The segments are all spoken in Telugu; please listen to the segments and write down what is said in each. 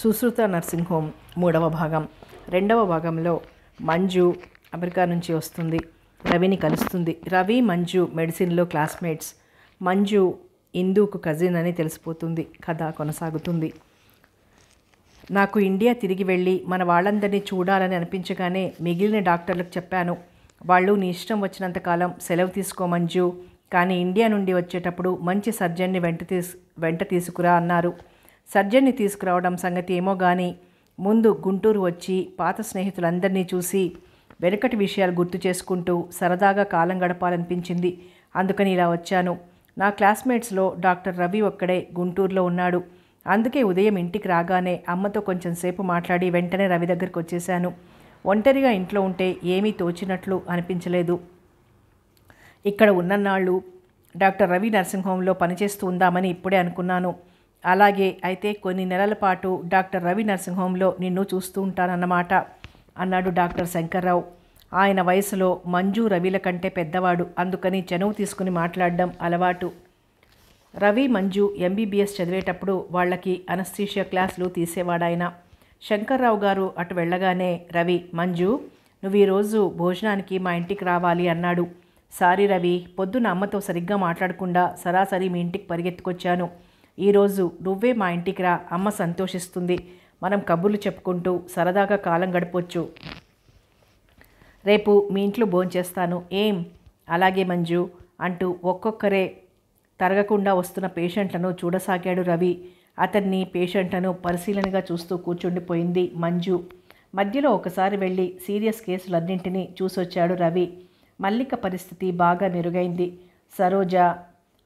సుశ్రుత నర్సింగ్ హోమ్ మూడవ భాగం రెండవ భాగంలో మంజు అమెరికా నుంచి వస్తుంది రవిని కలుస్తుంది రవి మంజు మెడిసిన్లో క్లాస్మేట్స్ మంజు ఇందుకు కజిన్ అని తెలిసిపోతుంది కథ కొనసాగుతుంది నాకు ఇండియా తిరిగి వెళ్ళి మన వాళ్ళందరినీ చూడాలని అనిపించగానే మిగిలిన డాక్టర్లకు చెప్పాను వాళ్ళు నీ ఇష్టం వచ్చినంతకాలం సెలవు తీసుకో మంజు కానీ ఇండియా నుండి వచ్చేటప్పుడు మంచి సర్జన్ని వెంట తీసు వెంట తీసుకురా అన్నారు సర్జన్ని తీసుకురావడం సంగతి ఏమో కానీ ముందు గుంటూరు వచ్చి పాత స్నేహితులందరినీ చూసి వెనకటి విషయాలు గుర్తు చేసుకుంటూ సరదాగా కాలం గడపాలనిపించింది అందుకని ఇలా వచ్చాను నా క్లాస్మేట్స్లో డాక్టర్ రవి ఒక్కడే గుంటూరులో ఉన్నాడు అందుకే ఉదయం ఇంటికి రాగానే అమ్మతో కొంచెం సేపు మాట్లాడి వెంటనే రవి దగ్గరికి వచ్చేశాను ఒంటరిగా ఇంట్లో ఉంటే ఏమీ తోచినట్లు అనిపించలేదు ఇక్కడ నాళ్ళు డాక్టర్ రవి నర్సింగ్ హోంలో పనిచేస్తూ ఉందామని ఇప్పుడే అనుకున్నాను అలాగే అయితే కొన్ని నెలల పాటు డాక్టర్ రవి నర్సింగ్ హోంలో నిన్ను చూస్తూ ఉంటానన్నమాట అన్నాడు డాక్టర్ శంకర్రావు ఆయన వయసులో మంజు రవిల కంటే పెద్దవాడు అందుకని చనువు తీసుకుని మాట్లాడడం అలవాటు రవి మంజు ఎంబీబీఎస్ చదివేటప్పుడు వాళ్ళకి అనస్థీషియా క్లాసులు తీసేవాడాయన శంకర్రావు గారు అటు వెళ్ళగానే రవి మంజు నువ్వు ఈరోజు భోజనానికి మా ఇంటికి రావాలి అన్నాడు సారీ రవి పొద్దున అమ్మతో సరిగ్గా మాట్లాడకుండా సరాసరి మీ ఇంటికి పరిగెత్తుకొచ్చాను ఈరోజు నువ్వే మా ఇంటికి రా అమ్మ సంతోషిస్తుంది మనం కబుర్లు చెప్పుకుంటూ సరదాగా కాలం గడపొచ్చు రేపు మీ ఇంట్లో భోంచేస్తాను ఏం అలాగే మంజు అంటూ ఒక్కొక్కరే తరగకుండా వస్తున్న పేషెంట్లను చూడసాగాడు రవి అతన్ని పేషెంట్లను పరిశీలనగా చూస్తూ కూర్చుండిపోయింది మంజు మధ్యలో ఒకసారి వెళ్ళి సీరియస్ కేసులన్నింటినీ చూసొచ్చాడు రవి మల్లిక పరిస్థితి బాగా మెరుగైంది సరోజ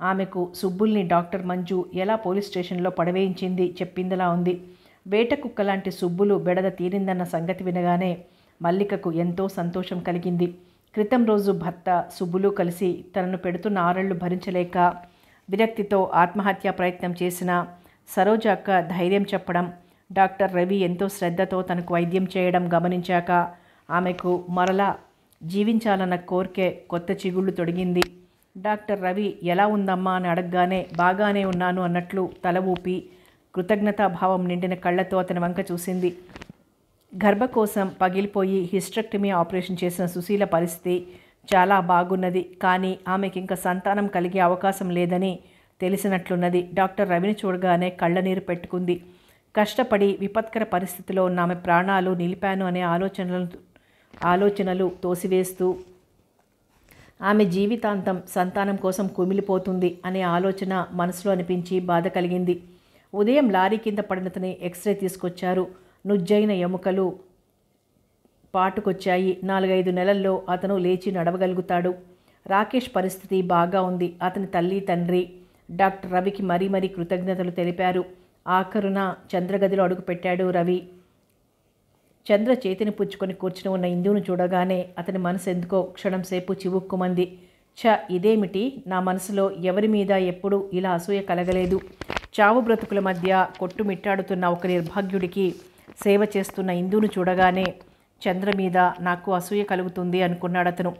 ఆమెకు సుబ్బుల్ని డాక్టర్ మంజు ఎలా పోలీస్ స్టేషన్లో పడవేయించింది చెప్పిందిలా ఉంది వేట కుక్క లాంటి సుబ్బులు బెడద తీరిందన్న సంగతి వినగానే మల్లికకు ఎంతో సంతోషం కలిగింది క్రితం రోజు భర్త సుబ్బులు కలిసి తనను పెడుతున్న ఆరళ్లు భరించలేక విరక్తితో ఆత్మహత్య ప్రయత్నం చేసిన సరోజ అక్క ధైర్యం చెప్పడం డాక్టర్ రవి ఎంతో శ్రద్ధతో తనకు వైద్యం చేయడం గమనించాక ఆమెకు మరలా జీవించాలన్న కోరికే కొత్త చిగుళ్ళు తొడిగింది డాక్టర్ రవి ఎలా ఉందమ్మా అని అడగగానే బాగానే ఉన్నాను అన్నట్లు తల ఊపి కృతజ్ఞతాభావం నిండిన కళ్ళతో అతని వంక చూసింది గర్భ కోసం పగిలిపోయి హిస్ట్రక్టమీ ఆపరేషన్ చేసిన సుశీల పరిస్థితి చాలా బాగున్నది కానీ ఆమెకి ఇంకా సంతానం కలిగే అవకాశం లేదని తెలిసినట్లున్నది డాక్టర్ రవిని చూడగానే కళ్ళనీరు పెట్టుకుంది కష్టపడి విపత్కర పరిస్థితిలో ఉన్న ఆమె ప్రాణాలు నిలిపాను అనే ఆలోచనలు ఆలోచనలు తోసివేస్తూ ఆమె జీవితాంతం సంతానం కోసం కుమిలిపోతుంది అనే ఆలోచన మనసులో అనిపించి బాధ కలిగింది ఉదయం లారీ కింద పడినతని ఎక్స్రే తీసుకొచ్చారు నుజ్జైన ఎముకలు పాటుకొచ్చాయి నాలుగైదు నెలల్లో అతను లేచి నడవగలుగుతాడు రాకేష్ పరిస్థితి బాగా ఉంది అతని తల్లి తండ్రి డాక్టర్ రవికి మరీ మరీ కృతజ్ఞతలు తెలిపారు ఆఖరున చంద్రగదిలో అడుగుపెట్టాడు రవి చంద్ర చేతిని పుచ్చుకొని కూర్చుని ఉన్న ఇందును చూడగానే అతని మనసు ఎందుకో క్షణం సేపు చివుక్కుమంది చ ఇదేమిటి నా మనసులో ఎవరి మీద ఎప్పుడూ ఇలా అసూయ కలగలేదు చావు బ్రతుకుల మధ్య కొట్టుమిట్టాడుతున్న ఒక నిర్భాగ్యుడికి సేవ చేస్తున్న ఇందును చూడగానే చంద్ర మీద నాకు అసూయ కలుగుతుంది అనుకున్నాడు అతను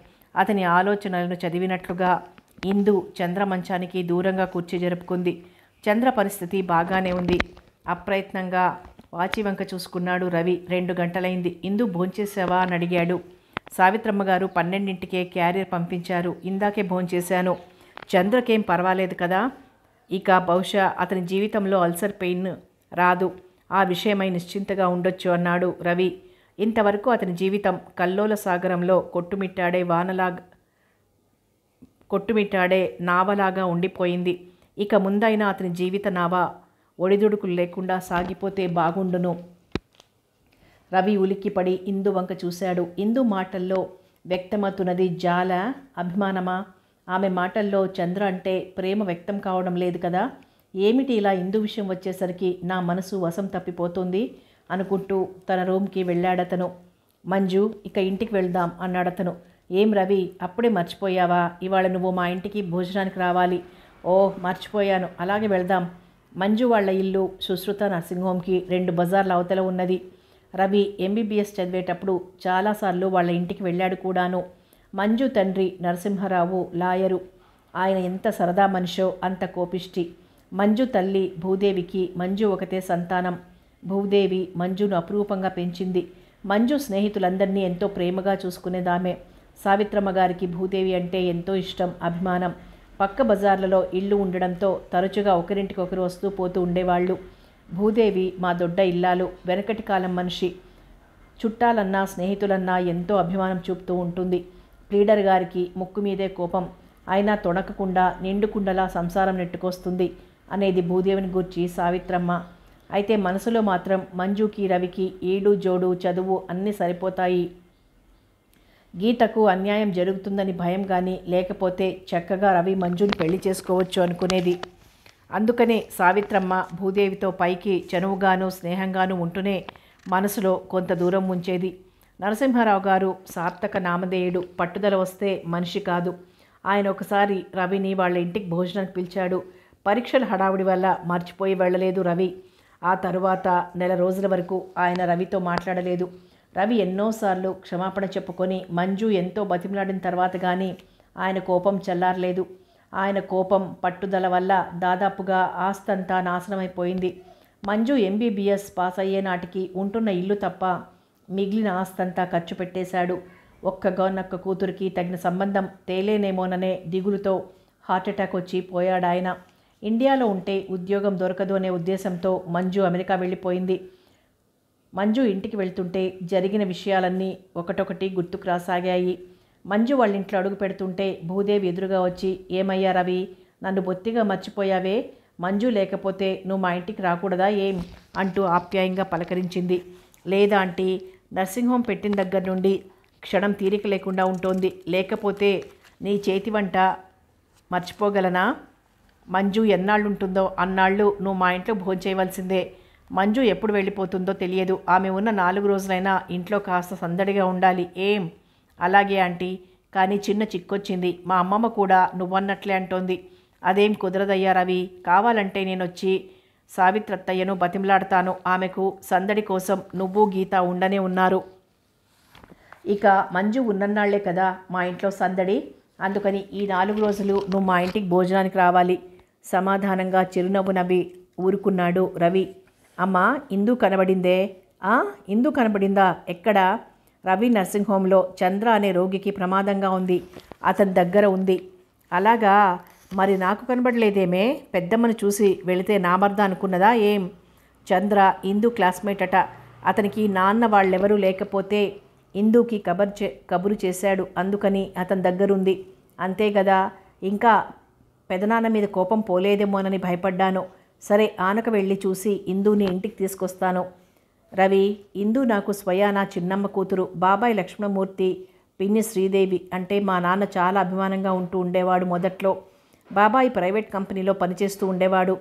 అతని ఆలోచనలను చదివినట్లుగా ఇందు చంద్ర మంచానికి దూరంగా కూర్చి జరుపుకుంది చంద్ర పరిస్థితి బాగానే ఉంది అప్రయత్నంగా వాచి వంక చూసుకున్నాడు రవి రెండు గంటలైంది ఇందు భోంచేసావా అని అడిగాడు సావిత్రమ్మ గారు పన్నెండింటికే క్యారియర్ పంపించారు ఇందాకే భోంచేశాను చంద్రకేం పర్వాలేదు కదా ఇక బహుశా అతని జీవితంలో అల్సర్ పెయిన్ రాదు ఆ విషయమై నిశ్చింతగా ఉండొచ్చు అన్నాడు రవి ఇంతవరకు అతని జీవితం కల్లోల సాగరంలో కొట్టుమిట్టాడే వానలా కొట్టుమిట్టాడే నావలాగా ఉండిపోయింది ఇక ముందైనా అతని జీవిత నావ ఒడిదుడుకులు లేకుండా సాగిపోతే బాగుండును రవి ఉలిక్కిపడి ఇందు వంక చూశాడు ఇందు మాటల్లో వ్యక్తమవుతున్నది జాల అభిమానమా ఆమె మాటల్లో చంద్ర అంటే ప్రేమ వ్యక్తం కావడం లేదు కదా ఏమిటి ఇలా ఇందు విషయం వచ్చేసరికి నా మనసు వశం తప్పిపోతుంది అనుకుంటూ తన రూమ్కి వెళ్ళాడతను మంజు ఇక ఇంటికి వెళ్దాం అన్నాడతను ఏం రవి అప్పుడే మర్చిపోయావా ఇవాళ నువ్వు మా ఇంటికి భోజనానికి రావాలి ఓ మర్చిపోయాను అలాగే వెళ్దాం మంజు వాళ్ల ఇల్లు సుశ్రుత నర్సింగ్హోమ్కి రెండు బజార్ల అవతల ఉన్నది రవి ఎంబీబీఎస్ చదివేటప్పుడు చాలాసార్లు వాళ్ళ ఇంటికి వెళ్ళాడు కూడాను మంజు తండ్రి నరసింహరావు లాయరు ఆయన ఎంత సరదా మనిషో అంత కోపిష్టి మంజు తల్లి భూదేవికి మంజు ఒకతే సంతానం భూదేవి మంజును అపురూపంగా పెంచింది మంజు స్నేహితులందరినీ ఎంతో ప్రేమగా చూసుకునేదామే సావిత్రమ్మ గారికి భూదేవి అంటే ఎంతో ఇష్టం అభిమానం పక్క బజార్లలో ఇళ్ళు ఉండడంతో తరచుగా ఒకరింటికొకరు వస్తూ పోతూ ఉండేవాళ్ళు భూదేవి మా దొడ్డ ఇల్లాలు వెనకటి కాలం మనిషి చుట్టాలన్నా స్నేహితులన్నా ఎంతో అభిమానం చూపుతూ ఉంటుంది ప్లీడర్ గారికి ముక్కు మీదే కోపం అయినా తొడకకుండా నిండుకుండలా సంసారం నెట్టుకొస్తుంది అనేది భూదేవిని గూర్చి సావిత్రమ్మ అయితే మనసులో మాత్రం మంజుకి రవికి ఈడు జోడు చదువు అన్నీ సరిపోతాయి గీతకు అన్యాయం జరుగుతుందని భయం కానీ లేకపోతే చక్కగా రవి మంజుని పెళ్లి చేసుకోవచ్చు అనుకునేది అందుకనే సావిత్రమ్మ భూదేవితో పైకి చనువుగాను స్నేహంగాను ఉంటూనే మనసులో కొంత దూరం ఉంచేది నరసింహారావు గారు సార్థక నామధేయుడు పట్టుదల వస్తే మనిషి కాదు ఆయన ఒకసారి రవిని వాళ్ళ ఇంటికి భోజనానికి పిలిచాడు పరీక్షల హడావుడి వల్ల మర్చిపోయి వెళ్ళలేదు రవి ఆ తరువాత నెల రోజుల వరకు ఆయన రవితో మాట్లాడలేదు రవి ఎన్నోసార్లు క్షమాపణ చెప్పుకొని మంజు ఎంతో బతిమలాడిన తర్వాత కానీ ఆయన కోపం చల్లారలేదు ఆయన కోపం పట్టుదల వల్ల దాదాపుగా ఆస్తంతా నాశనమైపోయింది మంజు ఎంబీబీఎస్ పాస్ అయ్యే నాటికి ఉంటున్న ఇల్లు తప్ప మిగిలిన ఆస్తంతా ఖర్చు పెట్టేశాడు ఒక్క గౌనక్క కూతురికి తగిన సంబంధం తేలేనేమోననే దిగులుతో హార్ట్అటాక్ వచ్చి పోయాడాయన ఇండియాలో ఉంటే ఉద్యోగం దొరకదు అనే ఉద్దేశంతో మంజు అమెరికా వెళ్ళిపోయింది మంజు ఇంటికి వెళ్తుంటే జరిగిన విషయాలన్నీ ఒకటొకటి గుర్తుకు రాసాగాయి మంజు వాళ్ళ ఇంట్లో అడుగు పెడుతుంటే భూదేవి ఎదురుగా వచ్చి ఏమయ్యా రవి నన్ను బొత్తిగా మర్చిపోయావే మంజు లేకపోతే నువ్వు మా ఇంటికి రాకూడదా ఏం అంటూ ఆప్యాయంగా పలకరించింది లేదా ఆంటీ నర్సింగ్ హోమ్ పెట్టిన దగ్గర నుండి క్షణం తీరిక లేకుండా ఉంటోంది లేకపోతే నీ చేతి వంట మర్చిపోగలనా మంజు ఎన్నాళ్ళు ఉంటుందో అన్నాళ్ళు నువ్వు మా ఇంట్లో భోజనం చేయవలసిందే మంజు ఎప్పుడు వెళ్ళిపోతుందో తెలియదు ఆమె ఉన్న నాలుగు రోజులైనా ఇంట్లో కాస్త సందడిగా ఉండాలి ఏం అలాగే ఆంటీ కానీ చిన్న చిక్కొచ్చింది మా అమ్మమ్మ కూడా నువ్వన్నట్లే అంటోంది అదేం కుదరదయ్యా రవి కావాలంటే నేనొచ్చి సావిత్రత్తయ్యను బతిమలాడతాను ఆమెకు సందడి కోసం నువ్వు గీత ఉండనే ఉన్నారు ఇక మంజు ఉన్నన్నాళ్లే కదా మా ఇంట్లో సందడి అందుకని ఈ నాలుగు రోజులు నువ్వు మా ఇంటికి భోజనానికి రావాలి సమాధానంగా చిరునవ్వు నవ్వి ఊరుకున్నాడు రవి అమ్మా ఇందు కనబడిందే ఆ ఇందు కనబడిందా ఎక్కడ రవి నర్సింగ్ హోమ్లో చంద్ర అనే రోగికి ప్రమాదంగా ఉంది అతని దగ్గర ఉంది అలాగా మరి నాకు కనబడలేదేమే పెద్దమ్మని చూసి వెళితే నా మర్ద అనుకున్నదా ఏం చంద్ర ఇందు క్లాస్మేట్ అట అతనికి నాన్న వాళ్ళెవరూ లేకపోతే ఇందుకి కబర్ చే కబురు చేశాడు అందుకని అతని దగ్గరుంది అంతే కదా ఇంకా పెదనాన్న మీద కోపం పోలేదేమోనని భయపడ్డాను సరే ఆనక వెళ్ళి చూసి ఇందుని ఇంటికి తీసుకొస్తాను రవి ఇందు నాకు స్వయాన చిన్నమ్మ కూతురు బాబాయ్ లక్ష్మణమూర్తి పిన్ని శ్రీదేవి అంటే మా నాన్న చాలా అభిమానంగా ఉంటూ ఉండేవాడు మొదట్లో బాబాయ్ ప్రైవేట్ కంపెనీలో పనిచేస్తూ ఉండేవాడు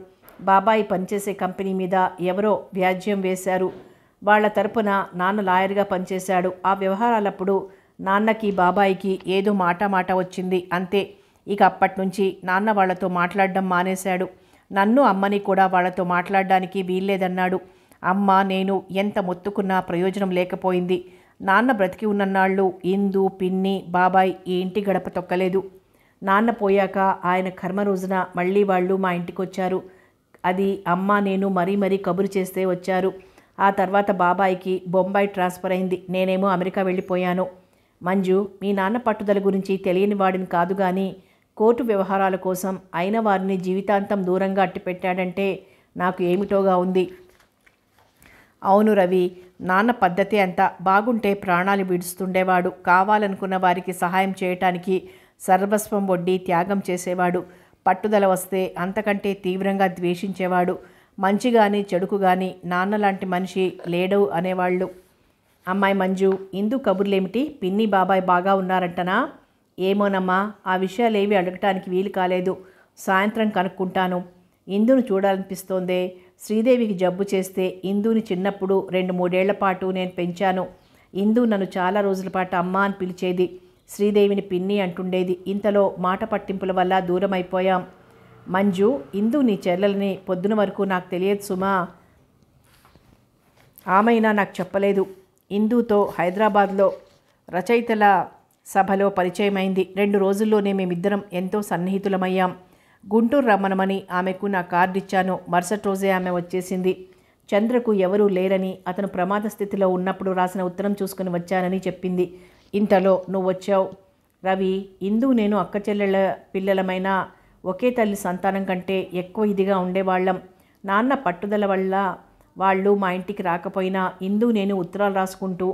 బాబాయ్ పనిచేసే కంపెనీ మీద ఎవరో వ్యాజ్యం వేశారు వాళ్ల తరపున నాన్న లాయర్గా పనిచేశాడు ఆ వ్యవహారాలప్పుడు నాన్నకి బాబాయికి ఏదో మాట మాట వచ్చింది అంతే ఇక అప్పటి నుంచి నాన్న వాళ్లతో మాట్లాడడం మానేశాడు నన్ను అమ్మని కూడా వాళ్లతో మాట్లాడడానికి వీల్లేదన్నాడు అమ్మ నేను ఎంత మొత్తుకున్నా ప్రయోజనం లేకపోయింది నాన్న బ్రతికి ఉన్ననాళ్ళు ఇందు పిన్ని బాబాయ్ ఈ ఇంటి గడప తొక్కలేదు నాన్న పోయాక ఆయన కర్మ రోజున మళ్ళీ వాళ్ళు మా ఇంటికి వచ్చారు అది అమ్మ నేను మరీ మరీ కబురు చేస్తే వచ్చారు ఆ తర్వాత బాబాయికి బొంబాయి ట్రాన్స్ఫర్ అయింది నేనేమో అమెరికా వెళ్ళిపోయాను మంజు మీ నాన్న పట్టుదల గురించి తెలియని వాడిని కాదు కానీ కోర్టు వ్యవహారాల కోసం అయిన వారిని జీవితాంతం దూరంగా అట్టిపెట్టాడంటే నాకు ఏమిటోగా ఉంది అవును రవి నాన్న పద్ధతి అంతా బాగుంటే ప్రాణాలు విడుస్తుండేవాడు కావాలనుకున్న వారికి సహాయం చేయటానికి సర్వస్వం వడ్డి త్యాగం చేసేవాడు పట్టుదల వస్తే అంతకంటే తీవ్రంగా ద్వేషించేవాడు మంచి కానీ చెడుకు కానీ నాన్న లాంటి మనిషి లేడవు అనేవాళ్ళు అమ్మాయి మంజు ఇందు కబుర్లేమిటి పిన్ని బాబాయ్ బాగా ఉన్నారంటనా ఏమోనమ్మా ఆ విషయాలు ఏవి అడగటానికి వీలు కాలేదు సాయంత్రం కనుక్కుంటాను ఇందును చూడాలనిపిస్తోందే శ్రీదేవికి జబ్బు చేస్తే ఇందుని చిన్నప్పుడు రెండు మూడేళ్ల పాటు నేను పెంచాను ఇందు నన్ను చాలా రోజుల పాటు అమ్మ అని పిలిచేది శ్రీదేవిని పిన్ని అంటుండేది ఇంతలో మాట పట్టింపుల వల్ల దూరం అయిపోయాం మంజు ఇందు నీ చెల్లెలని పొద్దున వరకు నాకు తెలియదు సుమా ఆమెనా నాకు చెప్పలేదు ఇందుతో హైదరాబాద్లో రచయితల సభలో పరిచయమైంది రెండు రోజుల్లోనే మేమిద్దరం ఎంతో సన్నిహితులమయ్యాం గుంటూరు రమ్మనమని ఆమెకు నా కార్డు ఇచ్చాను మరుసటి రోజే ఆమె వచ్చేసింది చంద్రకు ఎవరూ లేరని అతను ప్రమాద స్థితిలో ఉన్నప్పుడు రాసిన ఉత్తరం చూసుకుని వచ్చానని చెప్పింది ఇంతలో నువ్వు వచ్చావు రవి ఇందు నేను అక్క చెల్లెళ్ళ పిల్లలమైనా ఒకే తల్లి సంతానం కంటే ఎక్కువ ఇదిగా ఉండేవాళ్ళం నాన్న పట్టుదల వల్ల వాళ్ళు మా ఇంటికి రాకపోయినా ఇందు నేను ఉత్తరాలు రాసుకుంటూ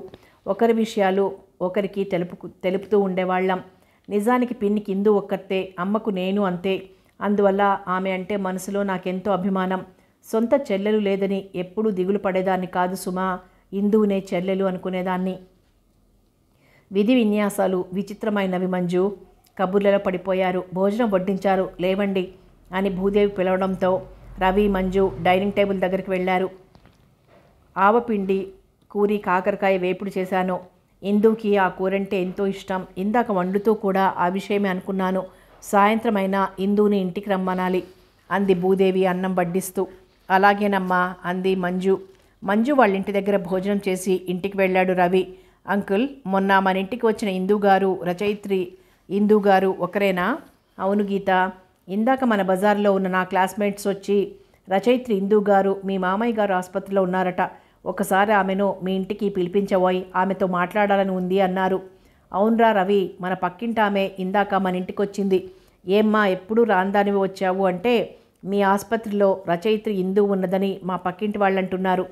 ఒకరి విషయాలు ఒకరికి తెలుపు తెలుపుతూ ఉండేవాళ్ళం నిజానికి పిన్నికి ఇందు ఒక్కతే అమ్మకు నేను అంతే అందువల్ల ఆమె అంటే మనసులో నాకెంతో అభిమానం సొంత చెల్లెలు లేదని ఎప్పుడూ దిగులు పడేదాన్ని కాదు సుమా ఇందువునే చెల్లెలు అనుకునేదాన్ని విధి విన్యాసాలు విచిత్రమైనవి మంజు కబుర్లలో పడిపోయారు భోజనం వడ్డించారు లేవండి అని భూదేవి పిలవడంతో రవి మంజు డైనింగ్ టేబుల్ దగ్గరికి వెళ్ళారు ఆవపిండి కూరి కాకరకాయ వేపుడు చేశాను ఇందుకి ఆ కూరంటే ఎంతో ఇష్టం ఇందాక వండుతూ కూడా ఆ విషయమే అనుకున్నాను సాయంత్రమైనా ఇందుని ఇంటికి రమ్మనాలి అంది భూదేవి అన్నం వడ్డిస్తూ అలాగేనమ్మా అంది మంజు మంజు వాళ్ళ ఇంటి దగ్గర భోజనం చేసి ఇంటికి వెళ్ళాడు రవి అంకుల్ మొన్న మన ఇంటికి వచ్చిన ఇందు గారు రచయిత్రి ఇందు గారు ఒకరేనా అవును గీత ఇందాక మన బజార్లో ఉన్న నా క్లాస్మేట్స్ వచ్చి రచయిత్రి ఇందు గారు మీ మామయ్య గారు ఆసుపత్రిలో ఉన్నారట ఒకసారి ఆమెను మీ ఇంటికి పిలిపించబోయి ఆమెతో మాట్లాడాలని ఉంది అన్నారు అవునరా రవి మన పక్కింటి ఆమె ఇందాక మన ఇంటికి వచ్చింది ఏమ్మా ఎప్పుడు రాందానివి వచ్చావు అంటే మీ ఆసుపత్రిలో రచయిత్రి ఇందు ఉన్నదని మా పక్కింటి వాళ్ళు అంటున్నారు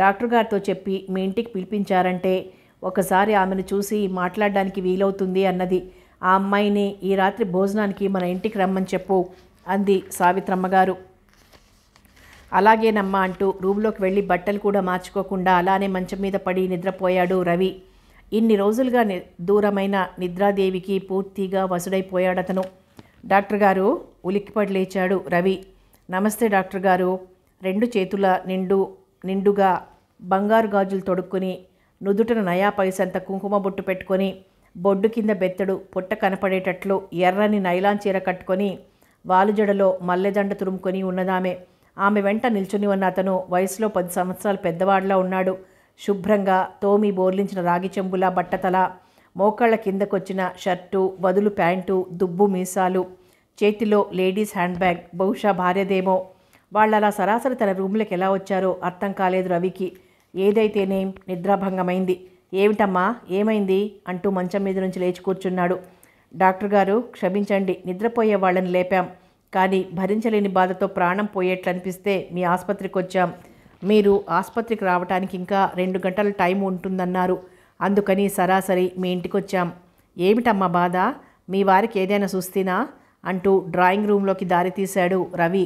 డాక్టర్ గారితో చెప్పి మీ ఇంటికి పిలిపించారంటే ఒకసారి ఆమెను చూసి మాట్లాడడానికి వీలవుతుంది అన్నది ఆ అమ్మాయిని ఈ రాత్రి భోజనానికి మన ఇంటికి రమ్మని చెప్పు అంది సావిత్రమ్మగారు గారు అలాగేనమ్మా అంటూ రూమ్లోకి వెళ్ళి బట్టలు కూడా మార్చుకోకుండా అలానే మంచం మీద పడి నిద్రపోయాడు రవి ఇన్ని రోజులుగా దూరమైన నిద్రాదేవికి పూర్తిగా అతను డాక్టర్ గారు ఉలిక్కిపడి లేచాడు రవి నమస్తే డాక్టర్ గారు రెండు చేతుల నిండు నిండుగా బంగారు గాజులు తొడుక్కుని నుదుటను నయా పైసంత కుంకుమ బొట్టు పెట్టుకొని బొడ్డు కింద బెత్తడు పొట్ట కనపడేటట్లు ఎర్రని నైలాన్ చీర కట్టుకొని వాలుజడలో మల్లెదండ తురుముకొని ఉన్నదామే ఆమె వెంట నిల్చుని ఉన్న అతను వయసులో పది సంవత్సరాలు పెద్దవాడిలా ఉన్నాడు శుభ్రంగా తోమి బోర్లించిన రాగి చెంబుల బట్టతల మోకాళ్ళ కిందకొచ్చిన షర్టు వదులు ప్యాంటు దుబ్బు మీసాలు చేతిలో లేడీస్ హ్యాండ్ బ్యాగ్ బహుశా భార్యదేమో వాళ్ళు అలా సరాసరి తన రూమ్లోకి ఎలా వచ్చారో అర్థం కాలేదు రవికి ఏదైతేనేం నిద్రాభంగమైంది ఏమిటమ్మా ఏమైంది అంటూ మంచం మీద నుంచి లేచి కూర్చున్నాడు డాక్టర్ గారు క్షమించండి నిద్రపోయే వాళ్ళని లేపాం కానీ భరించలేని బాధతో ప్రాణం పోయేట్లనిపిస్తే మీ ఆసుపత్రికి వచ్చాం మీరు ఆసుపత్రికి రావడానికి ఇంకా రెండు గంటల టైం ఉంటుందన్నారు అందుకని సరాసరి మీ ఇంటికి వచ్చాం ఏమిటమ్మా బాధ మీ వారికి ఏదైనా సుస్థినా అంటూ డ్రాయింగ్ రూమ్లోకి దారి తీశాడు రవి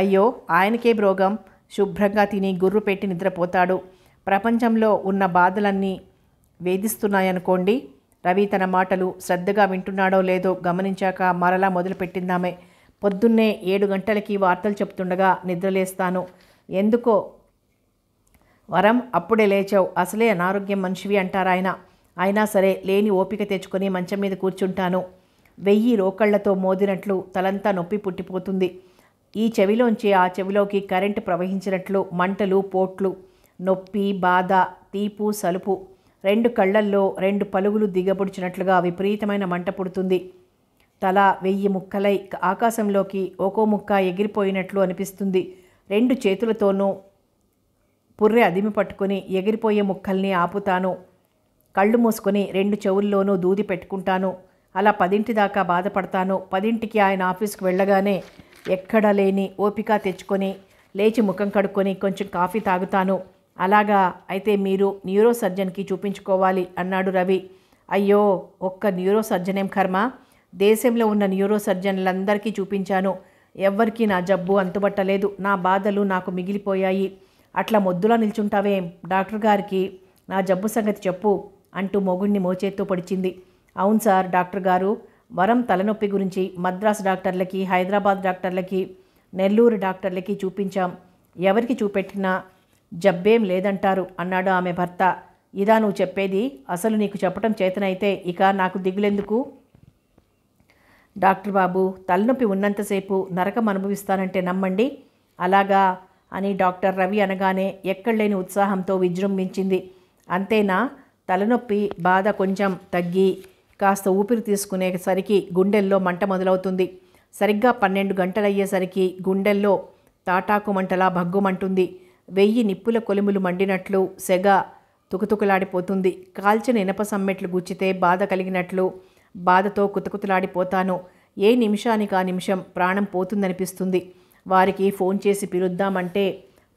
అయ్యో ఆయనకే రోగం శుభ్రంగా తిని గుర్రు పెట్టి నిద్రపోతాడు ప్రపంచంలో ఉన్న బాధలన్నీ వేధిస్తున్నాయనుకోండి రవి తన మాటలు శ్రద్ధగా వింటున్నాడో లేదో గమనించాక మరలా మొదలుపెట్టిందామే పొద్దున్నే ఏడు గంటలకి వార్తలు చెప్తుండగా నిద్రలేస్తాను ఎందుకో వరం అప్పుడే లేచావు అసలే అనారోగ్యం మనిషివి అంటారాయన అయినా సరే లేని ఓపిక తెచ్చుకొని మంచం మీద కూర్చుంటాను వెయ్యి రోకళ్లతో మోదినట్లు తలంతా నొప్పి పుట్టిపోతుంది ఈ చెవిలోంచి ఆ చెవిలోకి కరెంటు ప్రవహించినట్లు మంటలు పోట్లు నొప్పి బాధ తీపు సలుపు రెండు కళ్ళల్లో రెండు పలుగులు దిగబుడిచినట్లుగా విపరీతమైన మంట పుడుతుంది తలా వెయ్యి ముక్కలై ఆకాశంలోకి ఒక్కో ముక్క ఎగిరిపోయినట్లు అనిపిస్తుంది రెండు చేతులతోనూ పుర్రె అదిమి పట్టుకుని ఎగిరిపోయే ముక్కల్ని ఆపుతాను కళ్ళు మూసుకొని రెండు చెవుల్లోనూ దూది పెట్టుకుంటాను అలా పదింటి దాకా బాధపడతాను పదింటికి ఆయన ఆఫీస్కి వెళ్ళగానే ఎక్కడ లేని ఓపిక తెచ్చుకొని లేచి ముఖం కడుక్కొని కొంచెం కాఫీ తాగుతాను అలాగా అయితే మీరు న్యూరో సర్జన్కి చూపించుకోవాలి అన్నాడు రవి అయ్యో ఒక్క న్యూరో కర్మ దేశంలో ఉన్న న్యూరో సర్జన్లందరికీ చూపించాను ఎవ్వరికీ నా జబ్బు అంతుబట్టలేదు నా బాధలు నాకు మిగిలిపోయాయి అట్లా మొద్దులా నిల్చుంటావేం డాక్టర్ గారికి నా జబ్బు సంగతి చెప్పు అంటూ మొగుణ్ణి మోచేత్తో పొడిచింది అవును సార్ డాక్టర్ గారు వరం తలనొప్పి గురించి మద్రాసు డాక్టర్లకి హైదరాబాద్ డాక్టర్లకి నెల్లూరు డాక్టర్లకి చూపించాం ఎవరికి చూపెట్టినా జబ్బేం లేదంటారు అన్నాడు ఆమె భర్త ఇదా నువ్వు చెప్పేది అసలు నీకు చెప్పటం చేతనైతే ఇక నాకు దిగులెందుకు డాక్టర్ బాబు తలనొప్పి ఉన్నంతసేపు నరకం అనుభవిస్తానంటే నమ్మండి అలాగా అని డాక్టర్ రవి అనగానే ఎక్కడలేని ఉత్సాహంతో విజృంభించింది అంతేనా తలనొప్పి బాధ కొంచెం తగ్గి కాస్త ఊపిరి తీసుకునేసరికి గుండెల్లో మంట మొదలవుతుంది సరిగ్గా పన్నెండు గంటలయ్యేసరికి గుండెల్లో తాటాకు మంటలా భగ్గుమంటుంది వెయ్యి నిప్పుల కొలుములు మండినట్లు సెగ తుకుతుకులాడిపోతుంది కాల్చిన ఇనప సమ్మెట్లు గుచ్చితే బాధ కలిగినట్లు బాధతో కుతకుతలాడిపోతాను ఏ నిమిషానికి ఆ నిమిషం ప్రాణం పోతుందనిపిస్తుంది వారికి ఫోన్ చేసి పిలుద్దామంటే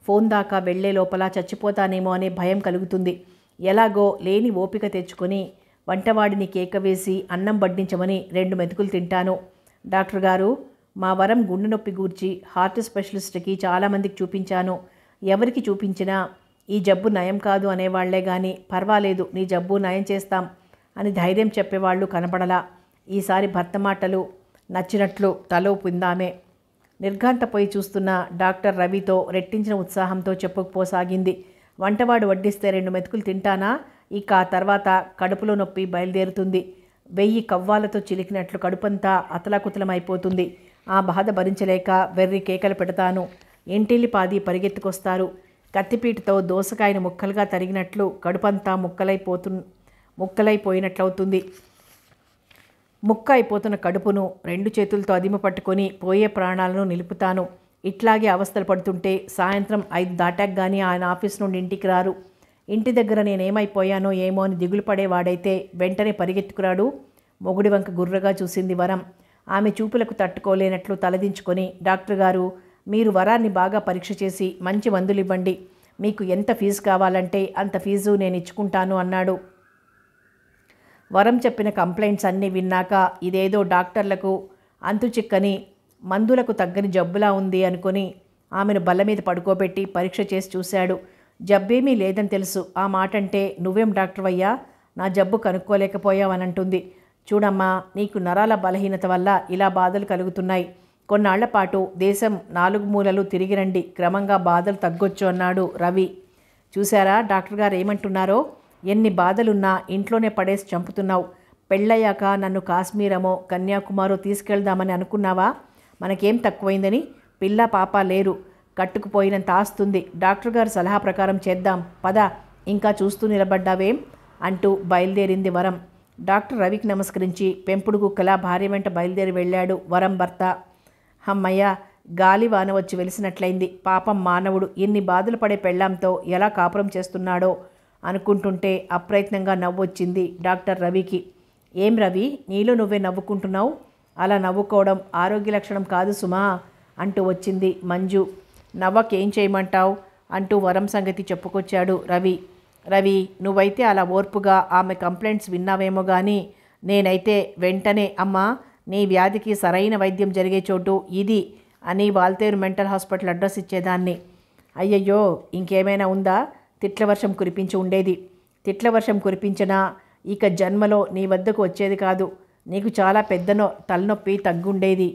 ఫోన్ దాకా వెళ్లే లోపల చచ్చిపోతానేమో అనే భయం కలుగుతుంది ఎలాగో లేని ఓపిక తెచ్చుకొని వంటవాడిని కేక వేసి అన్నం వడ్డించమని రెండు మెతుకులు తింటాను డాక్టర్ గారు మా వరం గుండె నొప్పి గూర్చి హార్ట్ స్పెషలిస్ట్కి చాలామందికి చూపించాను ఎవరికి చూపించినా ఈ జబ్బు నయం కాదు అనేవాళ్లే కానీ పర్వాలేదు నీ జబ్బు నయం చేస్తాం అని ధైర్యం చెప్పేవాళ్ళు కనపడలా ఈసారి భర్త మాటలు నచ్చినట్లు తలో పిందామే నిర్ఘాంతపోయి చూస్తున్న డాక్టర్ రవితో రెట్టించిన ఉత్సాహంతో చెప్పుకుపోసాగింది వంటవాడు వడ్డిస్తే రెండు మెతుకులు తింటానా ఇక ఆ తర్వాత కడుపులో నొప్పి బయలుదేరుతుంది వెయ్యి కవ్వాలతో చిలికినట్లు కడుపంతా అతలాకుతలమైపోతుంది ఆ బాధ భరించలేక వెర్రి కేకలు పెడతాను ఇంటిల్లి పాది పరిగెత్తుకొస్తారు కత్తిపీటతో దోసకాయను ముక్కలుగా తరిగినట్లు కడుపంతా ముక్కలైపోతు ముక్కలైపోయినట్లవుతుంది ముక్క అయిపోతున్న కడుపును రెండు చేతులతో అదిమ పట్టుకొని పోయే ప్రాణాలను నిలుపుతాను ఇట్లాగే అవస్థలు పడుతుంటే సాయంత్రం ఐదు దాటాక కానీ ఆయన ఆఫీస్ నుండి ఇంటికి రారు ఇంటి దగ్గర నేనేమైపోయానో ఏమో అని దిగులు పడేవాడైతే వెంటనే పరిగెత్తుకురాడు మొగుడి వంక గుర్రగా చూసింది వరం ఆమె చూపులకు తట్టుకోలేనట్లు తలదించుకొని డాక్టర్ గారు మీరు వరాన్ని బాగా పరీక్ష చేసి మంచి మందులు ఇవ్వండి మీకు ఎంత ఫీజు కావాలంటే అంత ఫీజు నేను ఇచ్చుకుంటాను అన్నాడు వరం చెప్పిన కంప్లైంట్స్ అన్నీ విన్నాక ఇదేదో డాక్టర్లకు చిక్కని మందులకు తగ్గని జబ్బులా ఉంది అనుకుని ఆమెను బల్ల మీద పడుకోబెట్టి పరీక్ష చేసి చూశాడు జబ్బేమీ లేదని తెలుసు ఆ మాట అంటే నువ్వేం డాక్టర్ అయ్యా నా జబ్బు కనుక్కోలేకపోయావనంటుంది చూడమ్మా నీకు నరాల బలహీనత వల్ల ఇలా బాధలు కలుగుతున్నాయి కొన్నాళ్ల పాటు దేశం నాలుగు మూలలు తిరిగి రండి క్రమంగా బాధలు తగ్గొచ్చు అన్నాడు రవి చూశారా డాక్టర్ గారు ఏమంటున్నారో ఎన్ని బాధలున్నా ఇంట్లోనే పడేసి చంపుతున్నావు పెళ్ళయ్యాక నన్ను కాశ్మీరమో కన్యాకుమారో తీసుకెళ్దామని అనుకున్నావా మనకేం తక్కువైందని పిల్ల పాప లేరు కట్టుకుపోయినంత ఆస్తుంది డాక్టర్ గారు సలహా ప్రకారం చేద్దాం పద ఇంకా చూస్తూ నిలబడ్డావేం అంటూ బయలుదేరింది వరం డాక్టర్ రవికి నమస్కరించి పెంపుడు కుక్కల భార్య వెంట బయలుదేరి వెళ్ళాడు వరం భర్త హమ్మయ్య గాలి వాన వచ్చి వెలిసినట్లయింది పాపం మానవుడు ఎన్ని బాధలు పడే పెళ్ళాంతో ఎలా కాపురం చేస్తున్నాడో అనుకుంటుంటే అప్రయత్నంగా నవ్వొచ్చింది డాక్టర్ రవికి ఏం రవి నీలో నువ్వే నవ్వుకుంటున్నావు అలా నవ్వుకోవడం ఆరోగ్య లక్షణం కాదు సుమా అంటూ వచ్చింది మంజు నవ్వకేం చేయమంటావు అంటూ వరం సంగతి చెప్పుకొచ్చాడు రవి రవి నువ్వైతే అలా ఓర్పుగా ఆమె కంప్లైంట్స్ విన్నావేమో కానీ నేనైతే వెంటనే అమ్మా నీ వ్యాధికి సరైన వైద్యం జరిగే చోటు ఇది అని వాల్తేరు మెంటల్ హాస్పిటల్ అడ్రస్ ఇచ్చేదాన్ని అయ్యయ్యో ఇంకేమైనా ఉందా తిట్లవర్షం కురిపించి ఉండేది తిట్లవర్షం కురిపించినా ఇక జన్మలో నీ వద్దకు వచ్చేది కాదు నీకు చాలా పెద్దనో తలనొప్పి తగ్గుండేది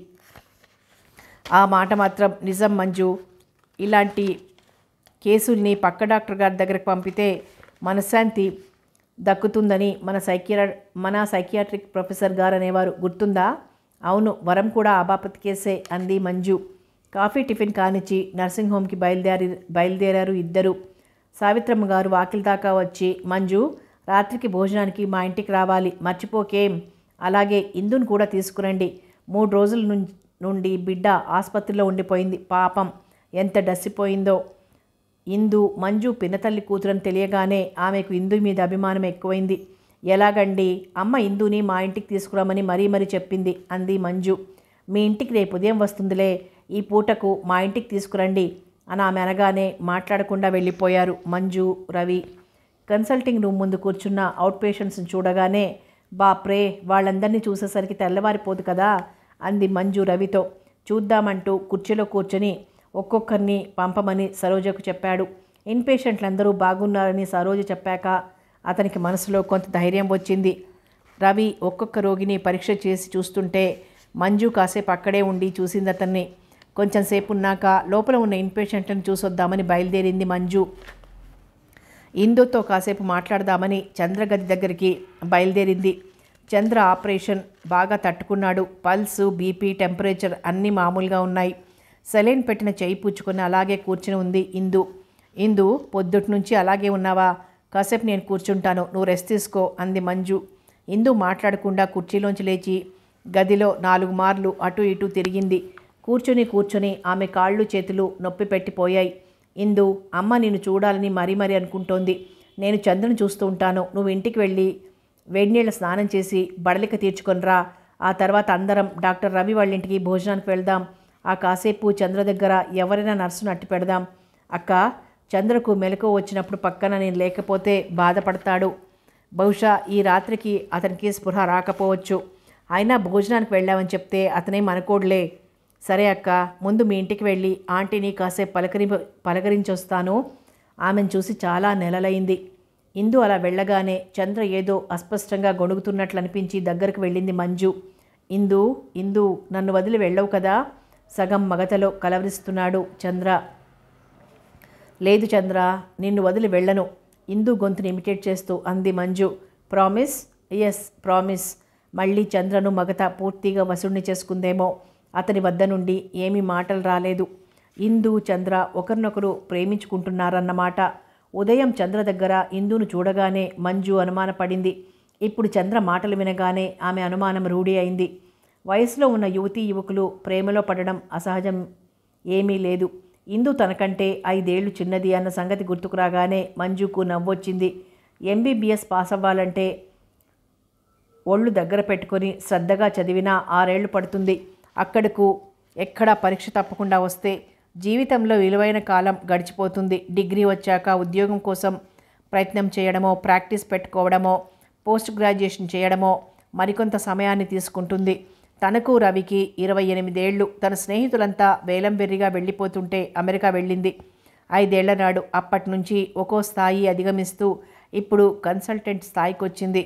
ఆ మాట మాత్రం నిజం మంజు ఇలాంటి కేసుల్ని పక్క డాక్టర్ గారి దగ్గరకు పంపితే మనశ్శాంతి దక్కుతుందని మన సైకియా మన సైకియాట్రిక్ ప్రొఫెసర్ గారు అనేవారు గుర్తుందా అవును వరం కూడా ఆబాపతికేసే అంది మంజు కాఫీ టిఫిన్ కానిచ్చి నర్సింగ్ హోమ్కి బయలుదేరి బయలుదేరారు ఇద్దరు సావిత్రమ్మ గారు వాకిలి దాకా వచ్చి మంజు రాత్రికి భోజనానికి మా ఇంటికి రావాలి మర్చిపోకేం అలాగే ఇందును కూడా తీసుకురండి మూడు రోజుల నుండి బిడ్డ ఆసుపత్రిలో ఉండిపోయింది పాపం ఎంత డసిపోయిందో ఇందు మంజు పినతల్లి కూతురని తెలియగానే ఆమెకు ఇందు మీద అభిమానం ఎక్కువైంది ఎలాగండి అమ్మ ఇందుని మా ఇంటికి తీసుకురామని మరీ మరీ చెప్పింది అంది మంజు మీ ఇంటికి రేపు ఉదయం వస్తుందిలే ఈ పూటకు మా ఇంటికి తీసుకురండి అని ఆమె అనగానే మాట్లాడకుండా వెళ్ళిపోయారు మంజు రవి కన్సల్టింగ్ రూమ్ ముందు కూర్చున్న అవుట్ పేషెంట్స్ని చూడగానే బాప్రే వాళ్ళందరినీ చూసేసరికి తెల్లవారిపోదు కదా అంది మంజు రవితో చూద్దామంటూ కుర్చీలో కూర్చొని ఒక్కొక్కరిని పంపమని సరోజకు చెప్పాడు ఇన్ అందరూ బాగున్నారని సరోజ చెప్పాక అతనికి మనసులో కొంత ధైర్యం వచ్చింది రవి ఒక్కొక్క రోగిని పరీక్ష చేసి చూస్తుంటే మంజు కాసేపు అక్కడే ఉండి చూసింది అతన్ని కొంచెం సేపు ఉన్నాక లోపల ఉన్న ఇన్పేషెంట్లను చూసొద్దామని బయలుదేరింది మంజు ఇందుతో కాసేపు మాట్లాడదామని చంద్రగది దగ్గరికి బయలుదేరింది చంద్ర ఆపరేషన్ బాగా తట్టుకున్నాడు పల్స్ బీపీ టెంపరేచర్ అన్నీ మామూలుగా ఉన్నాయి సెలైన్ పెట్టిన చేయి పూచుకొని అలాగే కూర్చుని ఉంది ఇందు ఇందు పొద్దుటి నుంచి అలాగే ఉన్నావా కాసేపు నేను కూర్చుంటాను నువ్వు రెస్ట్ తీసుకో అంది మంజు ఇందు మాట్లాడకుండా కుర్చీలోంచి లేచి గదిలో నాలుగు మార్లు అటు ఇటు తిరిగింది కూర్చుని కూర్చుని ఆమె కాళ్ళు చేతులు నొప్పి పెట్టిపోయాయి ఇందు అమ్మ నిన్ను చూడాలని మరీ మరీ అనుకుంటోంది నేను చంద్రుని చూస్తూ ఉంటాను నువ్వు ఇంటికి వెళ్ళి వేడినీళ్ళ స్నానం చేసి బడలిక తీర్చుకొనిరా ఆ తర్వాత అందరం డాక్టర్ రవి వాళ్ళ ఇంటికి భోజనానికి వెళ్దాం ఆ కాసేపు చంద్ర దగ్గర ఎవరైనా నర్సును అట్టి పెడదాం అక్క చంద్రకు మెలకు వచ్చినప్పుడు పక్కన నేను లేకపోతే బాధపడతాడు బహుశా ఈ రాత్రికి అతనికి స్పృహ రాకపోవచ్చు అయినా భోజనానికి వెళ్ళామని చెప్తే అతనే అనుకోడులే సరే అక్క ముందు మీ ఇంటికి వెళ్ళి ఆంటీని కాసేపు పలకరి పలకరించొస్తాను ఆమెను చూసి చాలా నెలలైంది ఇందు అలా వెళ్ళగానే చంద్ర ఏదో అస్పష్టంగా గొణుగుతున్నట్లు అనిపించి దగ్గరకు వెళ్ళింది మంజు ఇందు ఇందు నన్ను వదిలి వెళ్ళవు కదా సగం మగతలో కలవరిస్తున్నాడు చంద్ర లేదు చంద్ర నిన్ను వదిలి వెళ్ళను ఇందు గొంతుని ఇమిటేట్ చేస్తూ అంది మంజు ప్రామిస్ ఎస్ ప్రామిస్ మళ్ళీ చంద్రను మగత పూర్తిగా వసూడిని చేసుకుందేమో అతని వద్ద నుండి ఏమీ మాటలు రాలేదు ఇందు చంద్ర ఒకరినొకరు ప్రేమించుకుంటున్నారన్నమాట ఉదయం చంద్ర దగ్గర ఇందును చూడగానే మంజు అనుమానపడింది ఇప్పుడు చంద్ర మాటలు వినగానే ఆమె అనుమానం రూఢి అయింది వయసులో ఉన్న యువతీ యువకులు ప్రేమలో పడడం అసహజం ఏమీ లేదు ఇందు తనకంటే ఐదేళ్లు చిన్నది అన్న సంగతి గుర్తుకురాగానే మంజుకు నవ్వొచ్చింది ఎంబీబీఎస్ పాస్ అవ్వాలంటే ఒళ్ళు దగ్గర పెట్టుకొని శ్రద్ధగా చదివినా ఆరేళ్లు పడుతుంది అక్కడకు ఎక్కడా పరీక్ష తప్పకుండా వస్తే జీవితంలో విలువైన కాలం గడిచిపోతుంది డిగ్రీ వచ్చాక ఉద్యోగం కోసం ప్రయత్నం చేయడమో ప్రాక్టీస్ పెట్టుకోవడమో పోస్ట్ గ్రాడ్యుయేషన్ చేయడమో మరికొంత సమయాన్ని తీసుకుంటుంది తనకు రవికి ఇరవై ఎనిమిదేళ్లు తన స్నేహితులంతా వేలంబెర్రిగా వెళ్ళిపోతుంటే అమెరికా వెళ్ళింది ఐదేళ్ల నాడు అప్పటి నుంచి ఒక్కో స్థాయి అధిగమిస్తూ ఇప్పుడు కన్సల్టెంట్ స్థాయికి వచ్చింది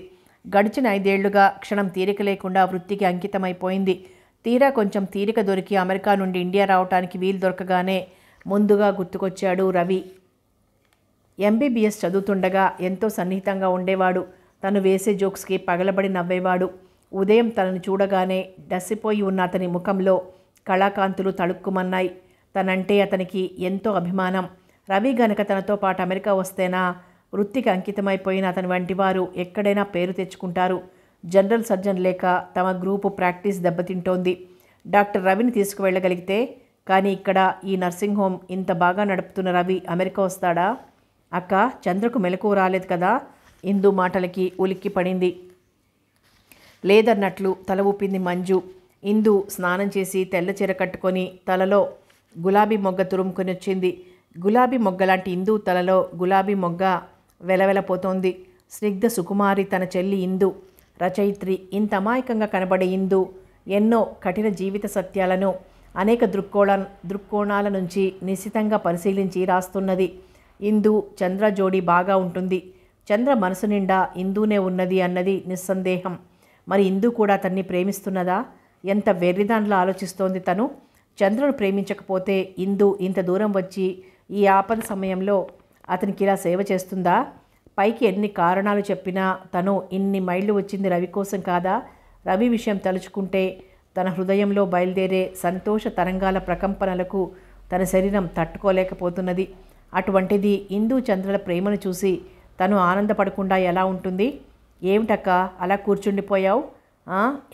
గడిచిన ఐదేళ్లుగా క్షణం తీరిక లేకుండా వృత్తికి అంకితమైపోయింది తీరా కొంచెం తీరిక దొరికి అమెరికా నుండి ఇండియా రావటానికి వీలు దొరకగానే ముందుగా గుర్తుకొచ్చాడు రవి ఎంబీబీఎస్ చదువుతుండగా ఎంతో సన్నిహితంగా ఉండేవాడు తను వేసే జోక్స్కి పగలబడి నవ్వేవాడు ఉదయం తనను చూడగానే డసిపోయి ఉన్న అతని ముఖంలో కళాకాంతులు తళుక్కుమన్నాయి తనంటే అతనికి ఎంతో అభిమానం రవి గనక తనతో పాటు అమెరికా వస్తేనా వృత్తికి అంకితమైపోయిన అతని వంటివారు ఎక్కడైనా పేరు తెచ్చుకుంటారు జనరల్ సర్జన్ లేక తమ గ్రూపు ప్రాక్టీస్ దెబ్బతింటోంది డాక్టర్ రవిని తీసుకువెళ్ళగలిగితే కానీ ఇక్కడ ఈ నర్సింగ్ హోమ్ ఇంత బాగా నడుపుతున్న రవి అమెరికా వస్తాడా అక్క చంద్రకు మెలకు రాలేదు కదా ఇందు మాటలకి ఉలిక్కి పడింది లేదన్నట్లు తల ఊపింది మంజు ఇందు స్నానం చేసి తెల్ల చీర కట్టుకొని తలలో గులాబీ మొగ్గ తురుముకొని వచ్చింది గులాబీ మొగ్గ లాంటి ఇందు తలలో గులాబీ మొగ్గ వెలవెలపోతోంది స్నిగ్ధ సుకుమారి తన చెల్లి ఇందు రచయిత్రి ఇంత అమాయకంగా కనబడే ఇందు ఎన్నో కఠిన జీవిత సత్యాలను అనేక దృక్కోణ దృక్కోణాల నుంచి నిశ్చితంగా పరిశీలించి రాస్తున్నది ఇందు చంద్ర జోడి బాగా ఉంటుంది చంద్ర మనసు నిండా ఇందూనే ఉన్నది అన్నది నిస్సందేహం మరి ఇందు కూడా తన్ని ప్రేమిస్తున్నదా ఎంత వెర్రిదానిలో ఆలోచిస్తోంది తను చంద్రుడు ప్రేమించకపోతే ఇందు ఇంత దూరం వచ్చి ఈ ఆపద సమయంలో అతనికి ఇలా సేవ చేస్తుందా పైకి ఎన్ని కారణాలు చెప్పినా తను ఇన్ని మైళ్ళు వచ్చింది రవి కోసం కాదా రవి విషయం తలుచుకుంటే తన హృదయంలో బయలుదేరే సంతోష తరంగాల ప్రకంపనలకు తన శరీరం తట్టుకోలేకపోతున్నది అటువంటిది హిందూ చంద్రుల ప్రేమను చూసి తను ఆనందపడకుండా ఎలా ఉంటుంది ఏమిటక్క అలా కూర్చుండిపోయావు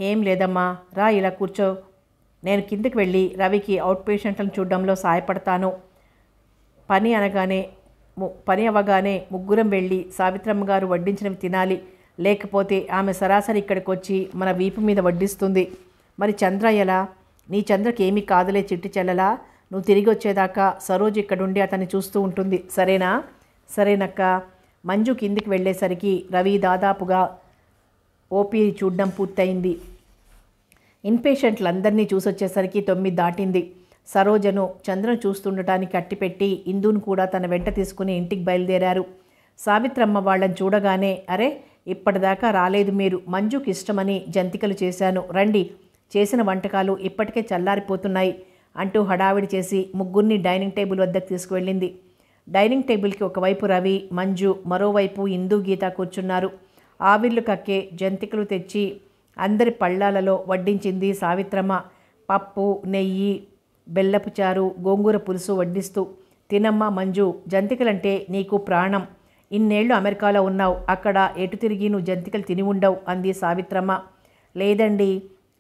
ఏం లేదమ్మా రా ఇలా కూర్చో నేను కిందకి వెళ్ళి రవికి అవుట్ పేషెంట్లను చూడడంలో సహాయపడతాను పని అనగానే పని అవ్వగానే ముగ్గురం వెళ్ళి సావిత్రమ్మ గారు వడ్డించినవి తినాలి లేకపోతే ఆమె సరాసరి ఇక్కడికి వచ్చి మన వీపు మీద వడ్డిస్తుంది మరి చంద్ర ఎలా నీ చంద్రకి ఏమీ కాదులే చిట్టి చెల్లలా నువ్వు తిరిగి వచ్చేదాకా సరోజ్ ఇక్కడుండి అతన్ని చూస్తూ ఉంటుంది సరేనా సరేనక్క మంజు కిందికి వెళ్ళేసరికి రవి దాదాపుగా ఓపీ చూడడం పూర్తయింది ఇన్పేషెంట్లందరినీ చూసొచ్చేసరికి తొమ్మిది దాటింది సరోజను చంద్రను చూస్తుండటానికి కట్టిపెట్టి ఇందును కూడా తన వెంట తీసుకుని ఇంటికి బయలుదేరారు సావిత్రమ్మ వాళ్ళని చూడగానే అరే ఇప్పటిదాకా రాలేదు మీరు మంజుకి ఇష్టమని జంతికలు చేశాను రండి చేసిన వంటకాలు ఇప్పటికే చల్లారిపోతున్నాయి అంటూ హడావిడి చేసి ముగ్గురిని డైనింగ్ టేబుల్ వద్దకు తీసుకువెళ్ళింది డైనింగ్ టేబుల్కి ఒకవైపు రవి మంజు మరోవైపు ఇందు గీత కూర్చున్నారు ఆవిర్లు కక్కే జంతికలు తెచ్చి అందరి పళ్ళాలలో వడ్డించింది సావిత్రమ్మ పప్పు నెయ్యి బెల్లపు చారు గోంగూర పులుసు వడ్డిస్తూ తినమ్మ మంజు జంతికలంటే నీకు ప్రాణం ఇన్నేళ్లు అమెరికాలో ఉన్నావు అక్కడ ఎటు తిరిగి నువ్వు జంతికలు తిని ఉండవు అంది సావిత్రమ్మ లేదండి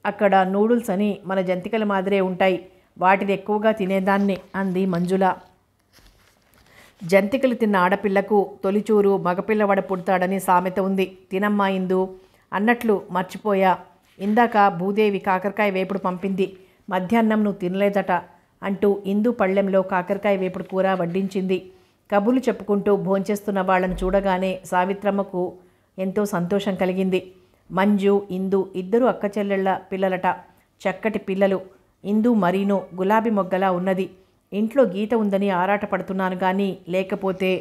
అక్కడ నూడుల్స్ అని మన జంతికల మాదిరే ఉంటాయి వాటిని ఎక్కువగా తినేదాన్ని అంది మంజుల జంతికలు తిన్న ఆడపిల్లకు తొలిచూరు మగపిల్లవాడ పుడతాడని సామెత ఉంది తినమ్మా ఇందు అన్నట్లు మర్చిపోయా ఇందాక భూదేవి కాకరకాయ వేపుడు పంపింది మధ్యాహ్నం నువ్వు తినలేదట అంటూ ఇందు పళ్ళెంలో కాకరకాయ వేపుడు కూర వడ్డించింది కబుర్లు చెప్పుకుంటూ భోంచేస్తున్న వాళ్లను చూడగానే సావిత్రమ్మకు ఎంతో సంతోషం కలిగింది మంజు ఇందు ఇద్దరు అక్కచెల్లెళ్ల పిల్లలట చక్కటి పిల్లలు ఇందు మరీను గులాబీ మొగ్గలా ఉన్నది ఇంట్లో గీత ఉందని ఆరాటపడుతున్నాను కానీ లేకపోతే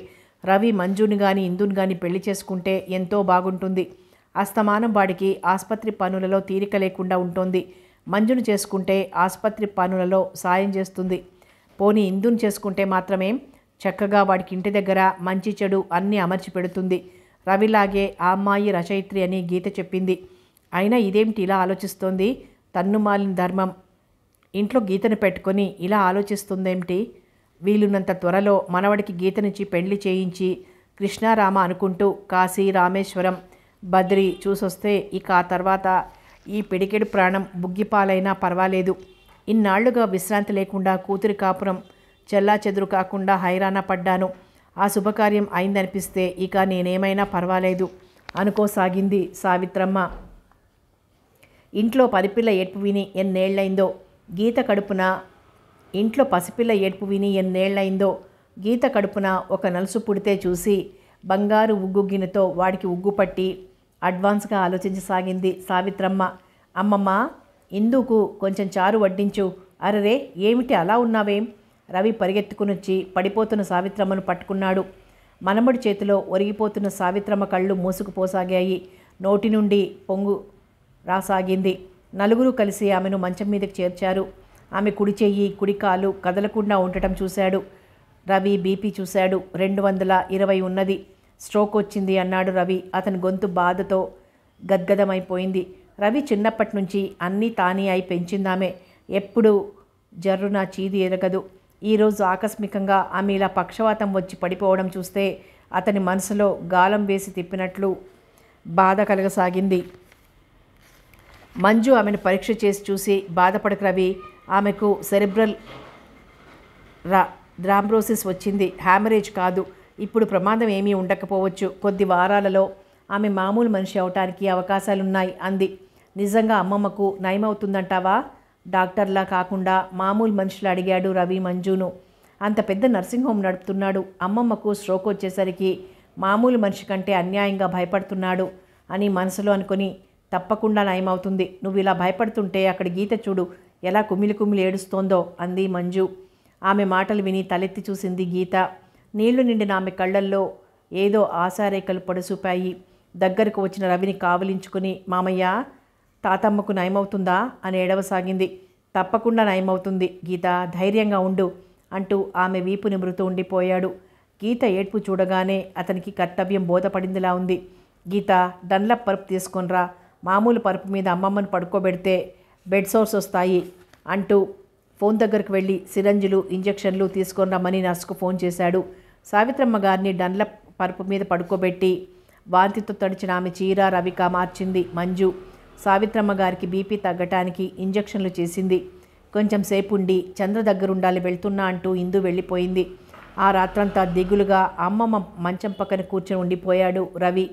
రవి మంజుని కానీ ఇందుని కానీ పెళ్లి చేసుకుంటే ఎంతో బాగుంటుంది అస్తమానం వాడికి ఆసుపత్రి పనులలో తీరిక లేకుండా ఉంటుంది మంజును చేసుకుంటే ఆసుపత్రి పనులలో సాయం చేస్తుంది పోనీ ఇందును చేసుకుంటే మాత్రమే చక్కగా వాడికి ఇంటి దగ్గర మంచి చెడు అన్నీ అమర్చి పెడుతుంది రవిలాగే ఆ అమ్మాయి రచయిత్రి అని గీత చెప్పింది అయినా ఇదేమిటి ఇలా ఆలోచిస్తోంది తన్ను మాలిన ధర్మం ఇంట్లో గీతను పెట్టుకొని ఇలా ఆలోచిస్తుందేమిటి వీలున్నంత త్వరలో మనవడికి గీతనిచ్చి పెళ్లి చేయించి కృష్ణారామ అనుకుంటూ కాశీ రామేశ్వరం బద్రి చూసొస్తే ఇక ఆ తర్వాత ఈ పిడికెడు ప్రాణం బుగ్గిపాలైనా పర్వాలేదు ఇన్నాళ్లుగా విశ్రాంతి లేకుండా కూతురి కాపురం చెల్లా చెదురు కాకుండా హైరాణ పడ్డాను ఆ శుభకార్యం అయిందనిపిస్తే ఇక నేనేమైనా పర్వాలేదు అనుకోసాగింది సావిత్రమ్మ ఇంట్లో పదిపిల్ల ఏడ్పు విని ఎన్నేళ్లైందో గీత కడుపున ఇంట్లో పసిపిల్ల ఏడ్పు విని ఎన్నేళ్లైందో గీత కడుపున ఒక నలుసు పుడితే చూసి బంగారు ఉగ్గుగ్గినతో వాడికి ఉగ్గుపట్టి అడ్వాన్స్గా ఆలోచించసాగింది సావిత్రమ్మ అమ్మమ్మ ఇందుకు కొంచెం చారు వడ్డించు అరరే ఏమిటి అలా ఉన్నావేం రవి పరిగెత్తుకునొచ్చి పడిపోతున్న సావిత్రమ్మను పట్టుకున్నాడు మనమడి చేతిలో ఒరిగిపోతున్న సావిత్రమ్మ కళ్ళు మూసుకుపోసాగాయి నోటి నుండి పొంగు రాసాగింది నలుగురు కలిసి ఆమెను మంచం మీదకి చేర్చారు ఆమె కుడి చెయ్యి కుడి కాలు కదలకుండా ఉండటం చూశాడు రవి బీపీ చూశాడు రెండు వందల ఇరవై ఉన్నది స్ట్రోక్ వచ్చింది అన్నాడు రవి అతని గొంతు బాధతో గద్గదమైపోయింది రవి చిన్నప్పటి నుంచి అన్నీ తానే అయి పెంచిందామే ఎప్పుడూ నా చీది ఎరగదు ఈరోజు ఆకస్మికంగా ఆమె ఇలా పక్షవాతం వచ్చి పడిపోవడం చూస్తే అతని మనసులో గాలం వేసి తిప్పినట్లు బాధ కలగసాగింది మంజు ఆమెను పరీక్ష చేసి చూసి బాధపడక రవి ఆమెకు సెరిబ్రల్ రా డ్రాంబ్రోసిస్ వచ్చింది హ్యామరేజ్ కాదు ఇప్పుడు ప్రమాదం ఏమీ ఉండకపోవచ్చు కొద్ది వారాలలో ఆమె మామూలు మనిషి అవటానికి అవకాశాలున్నాయి అంది నిజంగా అమ్మమ్మకు నయమవుతుందంటావా డాక్టర్లా కాకుండా మామూలు మనుషులు అడిగాడు రవి మంజును అంత పెద్ద నర్సింగ్ హోమ్ నడుపుతున్నాడు అమ్మమ్మకు స్ట్రోక్ వచ్చేసరికి మామూలు మనిషి కంటే అన్యాయంగా భయపడుతున్నాడు అని మనసులో అనుకుని తప్పకుండా నయమవుతుంది నువ్వు ఇలా భయపడుతుంటే అక్కడ గీత చూడు ఎలా కుమిలి కుమిలి ఏడుస్తోందో అంది మంజు ఆమె మాటలు విని తలెత్తి చూసింది గీత నీళ్లు నిండిన ఆమె కళ్ళల్లో ఏదో ఆశారేఖలు పొడసూపాయి దగ్గరకు వచ్చిన రవిని కావలించుకుని మామయ్య తాతమ్మకు నయమవుతుందా అని ఏడవసాగింది తప్పకుండా నయమవుతుంది గీత ధైర్యంగా ఉండు అంటూ ఆమె వీపు నిమురుతూ ఉండిపోయాడు గీత ఏడ్పు చూడగానే అతనికి కర్తవ్యం బోధపడిందిలా ఉంది గీత డన్లప్ పరుపు తీసుకొనిరా మామూలు పరుపు మీద అమ్మమ్మను పడుకోబెడితే బెడ్ సోర్స్ వస్తాయి అంటూ ఫోన్ దగ్గరకు వెళ్ళి సిరంజులు ఇంజెక్షన్లు తీసుకొని రమ్మని నర్సుకు ఫోన్ చేశాడు సావిత్రమ్మ గారిని డన్ల పరుపు మీద పడుకోబెట్టి వాంతితో తడిచిన ఆమె చీర రవిక మార్చింది మంజు సావిత్రమ్మ గారికి బీపీ తగ్గటానికి ఇంజక్షన్లు చేసింది కొంచెం సేపు ఉండి చంద్ర దగ్గరుండాలి వెళ్తున్నా అంటూ ఇందు వెళ్ళిపోయింది ఆ రాత్రంతా దిగులుగా అమ్మమ్మ మంచం పక్కన కూర్చొని ఉండిపోయాడు రవి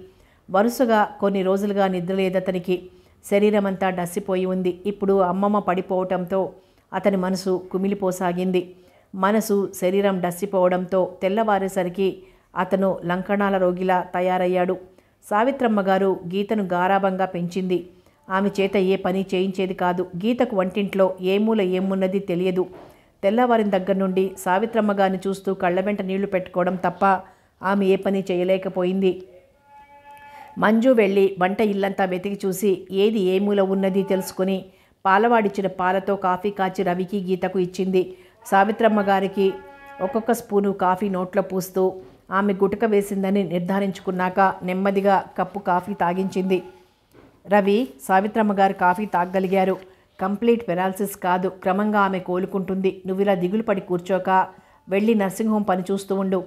వరుసగా కొన్ని రోజులుగా నిద్ర లేదతనికి శరీరం అంతా నసిపోయి ఉంది ఇప్పుడు అమ్మమ్మ పడిపోవటంతో అతని మనసు కుమిలిపోసాగింది మనసు శరీరం డస్సిపోవడంతో తెల్లవారేసరికి అతను లంకణాల రోగిలా తయారయ్యాడు సావిత్రమ్మ గారు గీతను గారాభంగా పెంచింది ఆమె చేత ఏ పని చేయించేది కాదు గీతకు వంటింట్లో ఏ మూల ఏమున్నది తెలియదు తెల్లవారిన దగ్గర నుండి సావిత్రమ్మ గారిని చూస్తూ కళ్ళ వెంట నీళ్లు పెట్టుకోవడం తప్ప ఆమె ఏ పని చేయలేకపోయింది మంజు వెళ్ళి వంట ఇల్లంతా వెతికి చూసి ఏది ఏ మూల ఉన్నది తెలుసుకుని పాలవాడిచ్చిన పాలతో కాఫీ కాచి రవికి గీతకు ఇచ్చింది సావిత్రమ్మ గారికి ఒక్కొక్క స్పూను కాఫీ నోట్లో పూస్తూ ఆమె గుటక వేసిందని నిర్ధారించుకున్నాక నెమ్మదిగా కప్పు కాఫీ తాగించింది రవి సావిత్రమ్మ గారు కాఫీ తాగగలిగారు కంప్లీట్ పెరాలసిస్ కాదు క్రమంగా ఆమె కోలుకుంటుంది ఇలా దిగులు పడి కూర్చోక వెళ్ళి నర్సింగ్ హోమ్ పని చూస్తూ ఉండు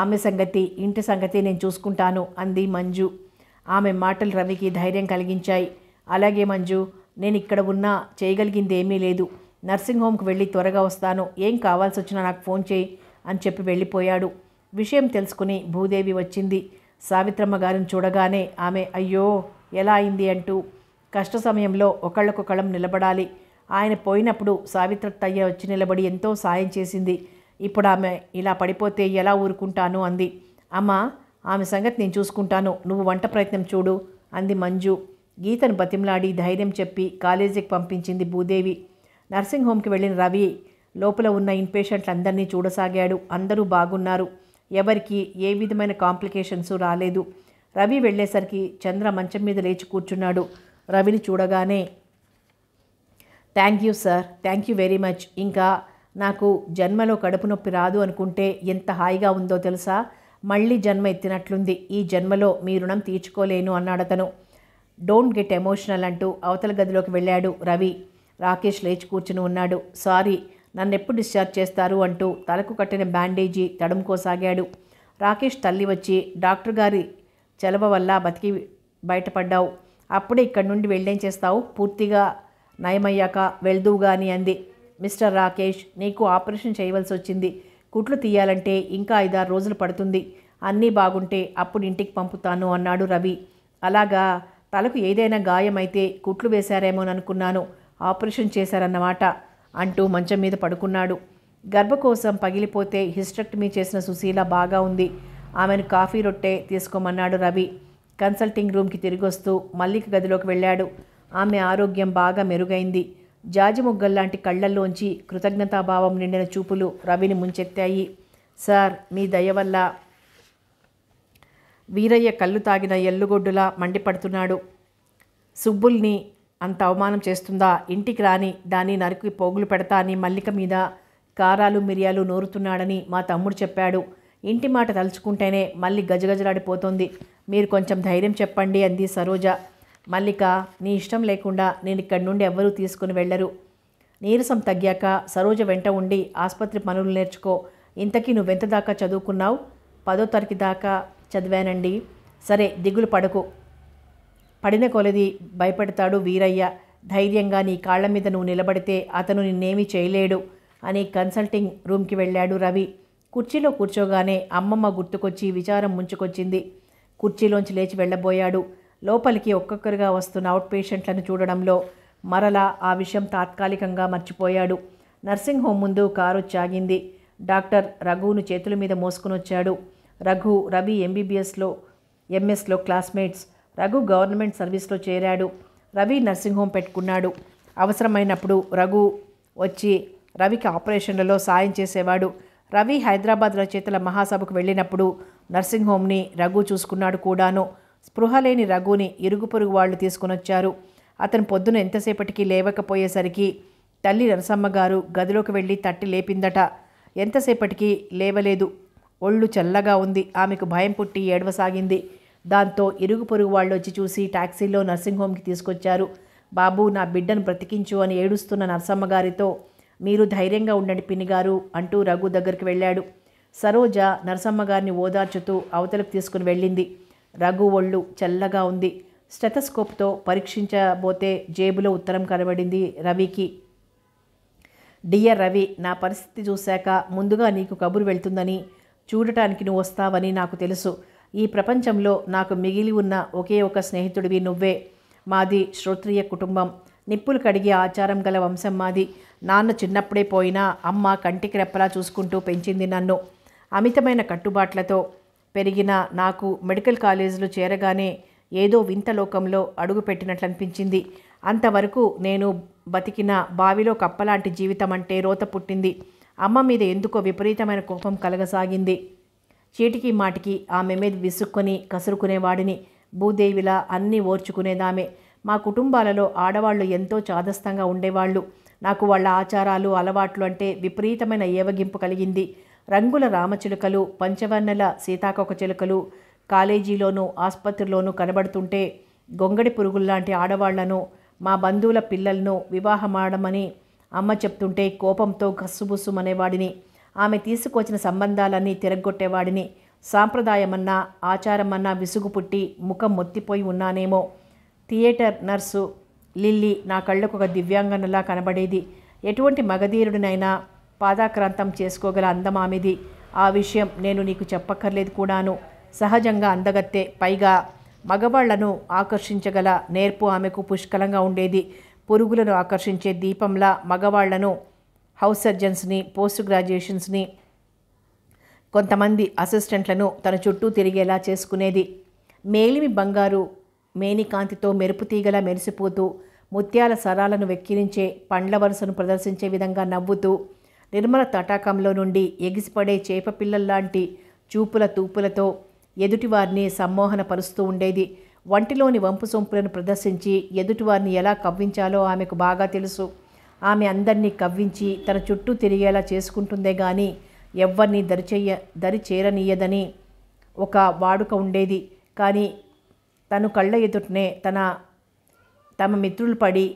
ఆమె సంగతి ఇంటి సంగతి నేను చూసుకుంటాను అంది మంజు ఆమె మాటలు రవికి ధైర్యం కలిగించాయి అలాగే మంజు నేను ఇక్కడ ఉన్నా చేయగలిగింది ఏమీ లేదు నర్సింగ్ హోమ్కి వెళ్ళి త్వరగా వస్తాను ఏం కావాల్సి వచ్చినా నాకు ఫోన్ చేయి అని చెప్పి వెళ్ళిపోయాడు విషయం తెలుసుకుని భూదేవి వచ్చింది సావిత్రమ్మ గారిని చూడగానే ఆమె అయ్యో ఎలా అయింది అంటూ కష్ట సమయంలో ఒకళ్ళకొకళ్ళం నిలబడాలి ఆయన పోయినప్పుడు తయ్య వచ్చి నిలబడి ఎంతో సాయం చేసింది ఇప్పుడు ఆమె ఇలా పడిపోతే ఎలా ఊరుకుంటాను అంది అమ్మ ఆమె సంగతి నేను చూసుకుంటాను నువ్వు వంట ప్రయత్నం చూడు అంది మంజు గీతను బతిమలాడి ధైర్యం చెప్పి కాలేజీకి పంపించింది భూదేవి నర్సింగ్ హోమ్కి వెళ్ళిన రవి లోపల ఉన్న ఇన్పేషెంట్లందరినీ చూడసాగాడు అందరూ బాగున్నారు ఎవరికి ఏ విధమైన కాంప్లికేషన్స్ రాలేదు రవి వెళ్ళేసరికి చంద్ర మంచం మీద లేచి కూర్చున్నాడు రవిని చూడగానే thank you sir thank you very much ఇంకా నాకు జన్మలో కడుపు నొప్పి రాదు అనుకుంటే ఎంత హాయిగా ఉందో తెలుసా మళ్ళీ జన్మ ఎత్తినట్లుంది ఈ జన్మలో మీ రుణం తీర్చుకోలేను అన్నాడతను డోంట్ గెట్ ఎమోషనల్ అంటూ అవతల గదిలోకి వెళ్ళాడు రవి రాకేష్ లేచి కూర్చుని ఉన్నాడు సారీ ఎప్పుడు డిశ్చార్జ్ చేస్తారు అంటూ తలకు కట్టిన బ్యాండేజీ తడుముకోసాగాడు రాకేష్ తల్లి వచ్చి డాక్టర్ గారి చెలవ వల్ల బతికి బయటపడ్డావు అప్పుడే ఇక్కడి నుండి వెళ్ళేం చేస్తావు పూర్తిగా నయమయ్యాక వెళ్దువు గాని అంది మిస్టర్ రాకేష్ నీకు ఆపరేషన్ చేయవలసి వచ్చింది కుట్లు తీయాలంటే ఇంకా ఐదారు రోజులు పడుతుంది అన్నీ బాగుంటే అప్పుడు ఇంటికి పంపుతాను అన్నాడు రవి అలాగా తలకు ఏదైనా గాయమైతే కుట్లు వేశారేమోననుకున్నాను అనుకున్నాను ఆపరేషన్ చేశారన్నమాట అంటూ మంచం మీద పడుకున్నాడు గర్భకోసం పగిలిపోతే హిస్టెక్టమీ చేసిన సుశీల బాగా ఉంది ఆమెను కాఫీ రొట్టె తీసుకోమన్నాడు రవి కన్సల్టింగ్ రూమ్కి తిరిగొస్తూ మల్లిక గదిలోకి వెళ్ళాడు ఆమె ఆరోగ్యం బాగా మెరుగైంది జాజి ముగ్గల్లాంటి కళ్ళల్లోంచి కృతజ్ఞతాభావం నిండిన చూపులు రవిని ముంచెత్తాయి సార్ మీ దయ వల్ల వీరయ్య కళ్ళు తాగిన ఎల్లుగొడ్డులా మండిపడుతున్నాడు సుబ్బుల్ని అంత అవమానం చేస్తుందా ఇంటికి రాని దాన్ని నరికి పోగులు పెడతా అని మల్లిక మీద కారాలు మిరియాలు నోరుతున్నాడని మా తమ్ముడు చెప్పాడు ఇంటి మాట తలుచుకుంటేనే మళ్ళీ గజగజలాడిపోతుంది మీరు కొంచెం ధైర్యం చెప్పండి అంది సరోజ మల్లిక నీ ఇష్టం లేకుండా నేను ఇక్కడి నుండి ఎవ్వరూ తీసుకుని వెళ్ళరు నీరసం తగ్గాక సరోజ వెంట ఉండి ఆసుపత్రి పనులు నేర్చుకో ఇంతకీ నువ్వెంత దాకా చదువుకున్నావు పదో తరగతి దాకా చదివానండి సరే దిగులు పడకు పడిన కొలది భయపడతాడు వీరయ్య ధైర్యంగా నీ కాళ్ల మీద నువ్వు నిలబడితే అతను నిన్నేమీ చేయలేడు అని కన్సల్టింగ్ రూమ్కి వెళ్ళాడు రవి కుర్చీలో కూర్చోగానే అమ్మమ్మ గుర్తుకొచ్చి విచారం ముంచుకొచ్చింది కుర్చీలోంచి లేచి వెళ్ళబోయాడు లోపలికి ఒక్కొక్కరుగా వస్తున్న అవుట్ పేషెంట్లను చూడడంలో మరలా ఆ విషయం తాత్కాలికంగా మర్చిపోయాడు నర్సింగ్ హోమ్ ముందు కారు చాగింది డాక్టర్ రఘువును చేతుల మీద మోసుకుని వచ్చాడు రఘు రవి ఎంబీబీఎస్లో ఎంఎస్లో క్లాస్మేట్స్ రఘు గవర్నమెంట్ సర్వీస్లో చేరాడు రవి నర్సింగ్ హోమ్ పెట్టుకున్నాడు అవసరమైనప్పుడు రఘు వచ్చి రవికి ఆపరేషన్లలో సాయం చేసేవాడు రవి హైదరాబాద్ రచయితల మహాసభకు వెళ్ళినప్పుడు నర్సింగ్ హోమ్ని రఘు చూసుకున్నాడు కూడాను స్పృహ లేని రఘుని ఇరుగు పొరుగు వాళ్ళు తీసుకునొచ్చారు అతను పొద్దున ఎంతసేపటికి లేవకపోయేసరికి తల్లి నరసమ్మ గారు గదిలోకి వెళ్ళి తట్టి లేపిందట ఎంతసేపటికి లేవలేదు ఒళ్ళు చల్లగా ఉంది ఆమెకు భయం పుట్టి ఏడవసాగింది దాంతో ఇరుగు పొరుగు వాళ్ళు వచ్చి చూసి ట్యాక్సీలో నర్సింగ్ హోమ్కి తీసుకొచ్చారు బాబు నా బిడ్డను బ్రతికించు అని ఏడుస్తున్న నర్సమ్మ గారితో మీరు ధైర్యంగా ఉండండి పిన్నిగారు అంటూ రఘు దగ్గరికి వెళ్ళాడు సరోజ నరసమ్మ గారిని ఓదార్చుతూ అవతలకు తీసుకుని వెళ్ళింది రఘు ఒళ్ళు చల్లగా ఉంది స్టెథస్కోప్తో పరీక్షించబోతే జేబులో ఉత్తరం కనబడింది రవికి డియర్ రవి నా పరిస్థితి చూశాక ముందుగా నీకు కబురు వెళ్తుందని చూడటానికి నువ్వు వస్తావని నాకు తెలుసు ఈ ప్రపంచంలో నాకు మిగిలి ఉన్న ఒకే ఒక స్నేహితుడివి నువ్వే మాది శ్రోత్రియ కుటుంబం నిప్పులు కడిగే ఆచారం గల వంశం మాది నాన్న చిన్నప్పుడే పోయినా అమ్మ కంటికి రెప్పలా చూసుకుంటూ పెంచింది నన్ను అమితమైన కట్టుబాట్లతో పెరిగిన నాకు మెడికల్ కాలేజీలో చేరగానే ఏదో వింత లోకంలో అడుగుపెట్టినట్లు అనిపించింది అంతవరకు నేను బతికిన బావిలో కప్పలాంటి జీవితం అంటే రోత పుట్టింది అమ్మ మీద ఎందుకో విపరీతమైన కోపం కలగసాగింది చీటికి మాటికి ఆమె మీద విసుక్కొని కసురుకునేవాడిని భూదేవిలా అన్నీ ఓర్చుకునేదామే మా కుటుంబాలలో ఆడవాళ్ళు ఎంతో చాదస్తంగా ఉండేవాళ్ళు నాకు వాళ్ళ ఆచారాలు అలవాట్లు అంటే విపరీతమైన ఏవగింపు కలిగింది రంగుల రామచిలుకలు పంచవర్ణల సీతాకొక చిలుకలు కాలేజీలోనూ ఆసుపత్రిలోనూ కనబడుతుంటే గొంగడి పురుగుల్లాంటి ఆడవాళ్లను మా బంధువుల పిల్లలను వివాహమాడమని అమ్మ చెప్తుంటే కోపంతో అనేవాడిని ఆమె తీసుకొచ్చిన సంబంధాలన్నీ తిరగొట్టేవాడిని సాంప్రదాయమన్నా ఆచారమన్నా విసుగు పుట్టి ముఖం మొత్తిపోయి ఉన్నానేమో థియేటర్ నర్సు లిల్లీ నా కళ్ళకు ఒక దివ్యాంగనలా కనబడేది ఎటువంటి మగధీరుడినైనా పాదాక్రాంతం చేసుకోగల అందమామిది ఆ విషయం నేను నీకు చెప్పక్కర్లేదు కూడాను సహజంగా అందగత్తే పైగా మగవాళ్లను ఆకర్షించగల నేర్పు ఆమెకు పుష్కలంగా ఉండేది పురుగులను ఆకర్షించే దీపంలా మగవాళ్లను హౌస్ సర్జన్స్ని పోస్ట్ గ్రాడ్యుయేషన్స్ని కొంతమంది అసిస్టెంట్లను తన చుట్టూ తిరిగేలా చేసుకునేది మేలిమి బంగారు మేనికాంతితో మెరుపు తీగలా మెరిసిపోతూ ముత్యాల సరాలను వెక్కిరించే పండ్ల వరుసను ప్రదర్శించే విధంగా నవ్వుతూ నిర్మల తటాకంలో నుండి ఎగిసిపడే చేపపిల్లల్లాంటి చూపుల తూపులతో ఎదుటివారిని సమ్మోహనపరుస్తూ ఉండేది వంటిలోని వంపు సొంపులను ప్రదర్శించి ఎదుటివారిని ఎలా కవ్వించాలో ఆమెకు బాగా తెలుసు ఆమె అందరినీ కవ్వించి తన చుట్టూ తిరిగేలా చేసుకుంటుందే కానీ ఎవరిని దరిచేయ దరి చేరనీయదని ఒక వాడుక ఉండేది కానీ తను కళ్ళ ఎదుటనే తన తమ మిత్రులు పడి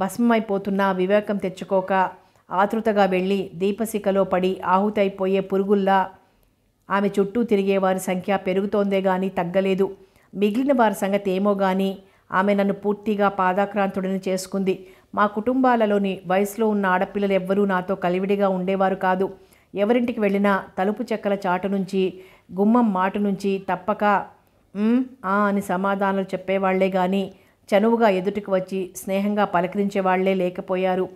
భస్మమైపోతున్న వివేకం తెచ్చుకోక ఆతృతగా వెళ్ళి దీపశిఖలో పడి ఆహుతైపోయే పురుగుల్లా ఆమె చుట్టూ తిరిగే వారి సంఖ్య పెరుగుతోందే కానీ తగ్గలేదు మిగిలిన వారి సంగతి ఏమో కానీ ఆమె నన్ను పూర్తిగా పాదాక్రాంతుడిని చేసుకుంది మా కుటుంబాలలోని వయసులో ఉన్న ఆడపిల్లలు ఎవ్వరూ నాతో కలివిడిగా ఉండేవారు కాదు ఎవరింటికి వెళ్ళినా తలుపు చెక్కల చాటు నుంచి గుమ్మం మాటు నుంచి తప్పక అని సమాధానాలు చెప్పేవాళ్లే కానీ చనువుగా ఎదుటికి వచ్చి స్నేహంగా పలకరించేవాళ్లే లేకపోయారు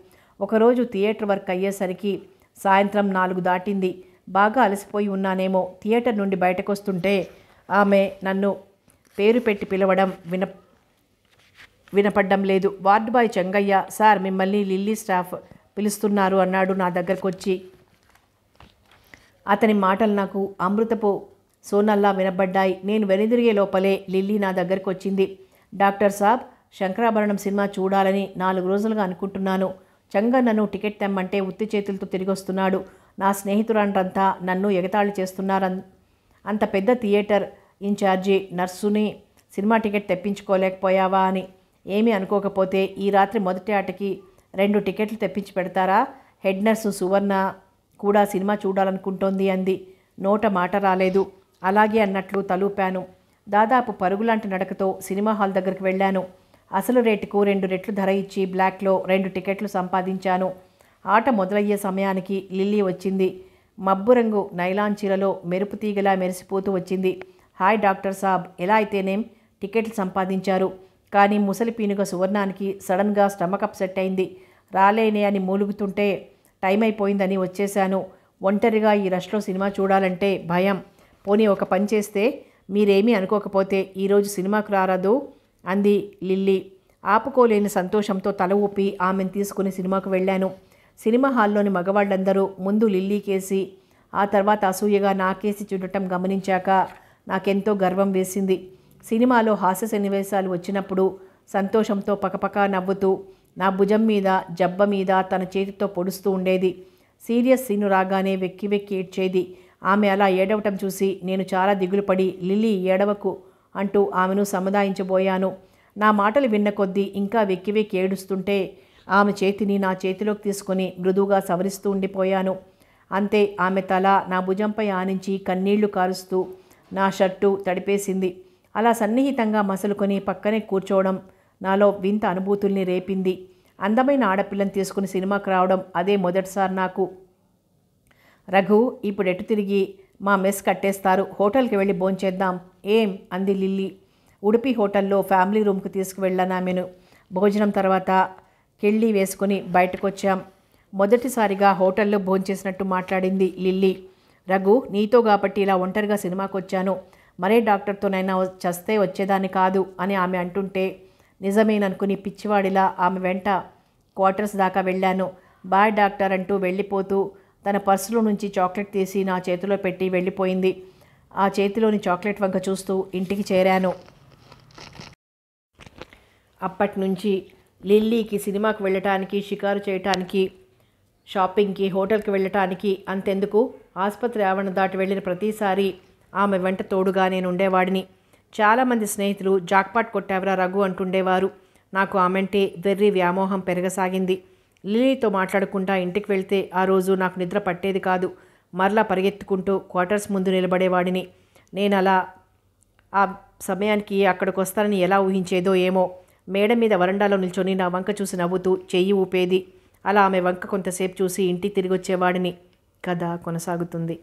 ఒకరోజు థియేటర్ వర్క్ అయ్యేసరికి సాయంత్రం నాలుగు దాటింది బాగా అలసిపోయి ఉన్నానేమో థియేటర్ నుండి బయటకొస్తుంటే ఆమె నన్ను పేరు పెట్టి పిలవడం విన వినపడ్డం లేదు వార్డ్ బాయ్ చెంగయ్య సార్ మిమ్మల్ని లిల్లీ స్టాఫ్ పిలుస్తున్నారు అన్నాడు నా దగ్గరకు వచ్చి అతని మాటలు నాకు అమృతపు సోనల్లా వినబడ్డాయి నేను వెనుదిరిగే లోపలే లిల్లీ నా దగ్గరకు వచ్చింది డాక్టర్ సాబ్ శంకరాభరణం సినిమా చూడాలని నాలుగు రోజులుగా అనుకుంటున్నాను నన్ను టికెట్ తెమ్మంటే ఉత్తి చేతులతో తిరిగొస్తున్నాడు నా స్నేహితురాండ్రంతా నన్ను ఎగతాళి చేస్తున్నారన్ అంత పెద్ద థియేటర్ ఇన్ఛార్జి నర్సుని సినిమా టికెట్ తెప్పించుకోలేకపోయావా అని ఏమీ అనుకోకపోతే ఈ రాత్రి మొదటి ఆటకి రెండు టికెట్లు తెప్పించి పెడతారా హెడ్ నర్సు సువర్ణ కూడా సినిమా చూడాలనుకుంటోంది అంది నోట మాట రాలేదు అలాగే అన్నట్లు తలూపాను దాదాపు పరుగులాంటి నడకతో సినిమా హాల్ దగ్గరికి వెళ్ళాను అసలు రేటుకు రెండు రెట్లు ధర ఇచ్చి బ్లాక్లో రెండు టికెట్లు సంపాదించాను ఆట మొదలయ్యే సమయానికి లిల్లీ వచ్చింది మబ్బు రంగు మెరుపు తీగలా మెరిసిపోతూ వచ్చింది హాయ్ డాక్టర్ సాబ్ ఎలా అయితేనేం టికెట్లు సంపాదించారు కానీ ముసలి పీనుగ సువర్ణానికి సడన్గా స్టమక్ అప్సెట్ అయింది రాలేనే అని మూలుగుతుంటే టైం అయిపోయిందని వచ్చేశాను ఒంటరిగా ఈ రష్లో సినిమా చూడాలంటే భయం పోనీ ఒక పని చేస్తే మీరేమీ అనుకోకపోతే ఈరోజు సినిమాకు రారాదు అంది లిల్లీ ఆపుకోలేని సంతోషంతో తల ఊపి ఆమెను తీసుకుని సినిమాకు వెళ్ళాను సినిమా హాల్లోని మగవాళ్ళందరూ ముందు లిల్లీ కేసి ఆ తర్వాత అసూయగా నాకేసి చూడటం గమనించాక నాకెంతో గర్వం వేసింది సినిమాలో హాస్య సన్నివేశాలు వచ్చినప్పుడు సంతోషంతో పకపకా నవ్వుతూ నా భుజం మీద జబ్బ మీద తన చేతితో పొడుస్తూ ఉండేది సీరియస్ సీను రాగానే వెక్కి వెక్కి ఏడ్చేది ఆమె అలా ఏడవటం చూసి నేను చాలా దిగులుపడి లిల్లీ ఏడవకు అంటూ ఆమెను సముదాయించబోయాను నా మాటలు విన్న కొద్దీ ఇంకా వెక్కి వెక్కి ఏడుస్తుంటే ఆమె చేతిని నా చేతిలోకి తీసుకుని మృదువుగా సవరిస్తూ ఉండిపోయాను అంతే ఆమె తల నా భుజంపై ఆనించి కన్నీళ్లు కారుస్తూ నా షర్టు తడిపేసింది అలా సన్నిహితంగా మసులుకొని పక్కనే కూర్చోవడం నాలో వింత అనుభూతుల్ని రేపింది అందమైన ఆడపిల్లని తీసుకుని సినిమాకి రావడం అదే మొదటిసారి నాకు రఘు ఇప్పుడు ఎటు తిరిగి మా మెస్ కట్టేస్తారు హోటల్కి వెళ్ళి భోంచేద్దాం ఏం అంది లిల్లీ ఉడిపి హోటల్లో ఫ్యామిలీ రూమ్కి తీసుకువెళ్ళాను ఆమెను భోజనం తర్వాత కెళ్ళి వేసుకుని బయటకు వచ్చాం మొదటిసారిగా హోటల్లో భోంచేసినట్టు మాట్లాడింది లిల్లీ రఘు నీతో కాబట్టి ఇలా ఒంటరిగా సినిమాకి వచ్చాను మరే డాక్టర్తోనైనా చస్తే వచ్చేదాన్ని కాదు అని ఆమె అంటుంటే నిజమేననుకుని పిచ్చివాడిలా ఆమె వెంట క్వార్టర్స్ దాకా వెళ్ళాను బాయ్ డాక్టర్ అంటూ వెళ్ళిపోతూ తన పర్సులో నుంచి చాక్లెట్ తీసి నా చేతిలో పెట్టి వెళ్ళిపోయింది ఆ చేతిలోని చాక్లెట్ వంక చూస్తూ ఇంటికి చేరాను అప్పటి నుంచి లిల్లీకి సినిమాకు వెళ్ళటానికి షికారు చేయటానికి షాపింగ్కి హోటల్కి వెళ్ళటానికి అంతెందుకు ఆసుపత్రి ఆవరణ దాటి వెళ్ళిన ప్రతిసారి ఆమె వెంట తోడుగా నేను ఉండేవాడిని చాలామంది స్నేహితులు జాక్పాట్ కొట్టావరా రఘు అంటుండేవారు నాకు ఆమెంటే వెర్రి వ్యామోహం పెరగసాగింది లిలీతో మాట్లాడుకుంటా ఇంటికి వెళ్తే ఆ రోజు నాకు నిద్ర పట్టేది కాదు మరలా పరిగెత్తుకుంటూ క్వార్టర్స్ ముందు నిలబడేవాడిని నేను అలా ఆ సమయానికి అక్కడికి వస్తానని ఎలా ఊహించేదో ఏమో మేడ మీద వరండాలో నిల్చొని నా వంక చూసి నవ్వుతూ చెయ్యి ఊపేది అలా ఆమె వంక కొంతసేపు చూసి ఇంటికి తిరిగి వచ్చేవాడిని కథ కొనసాగుతుంది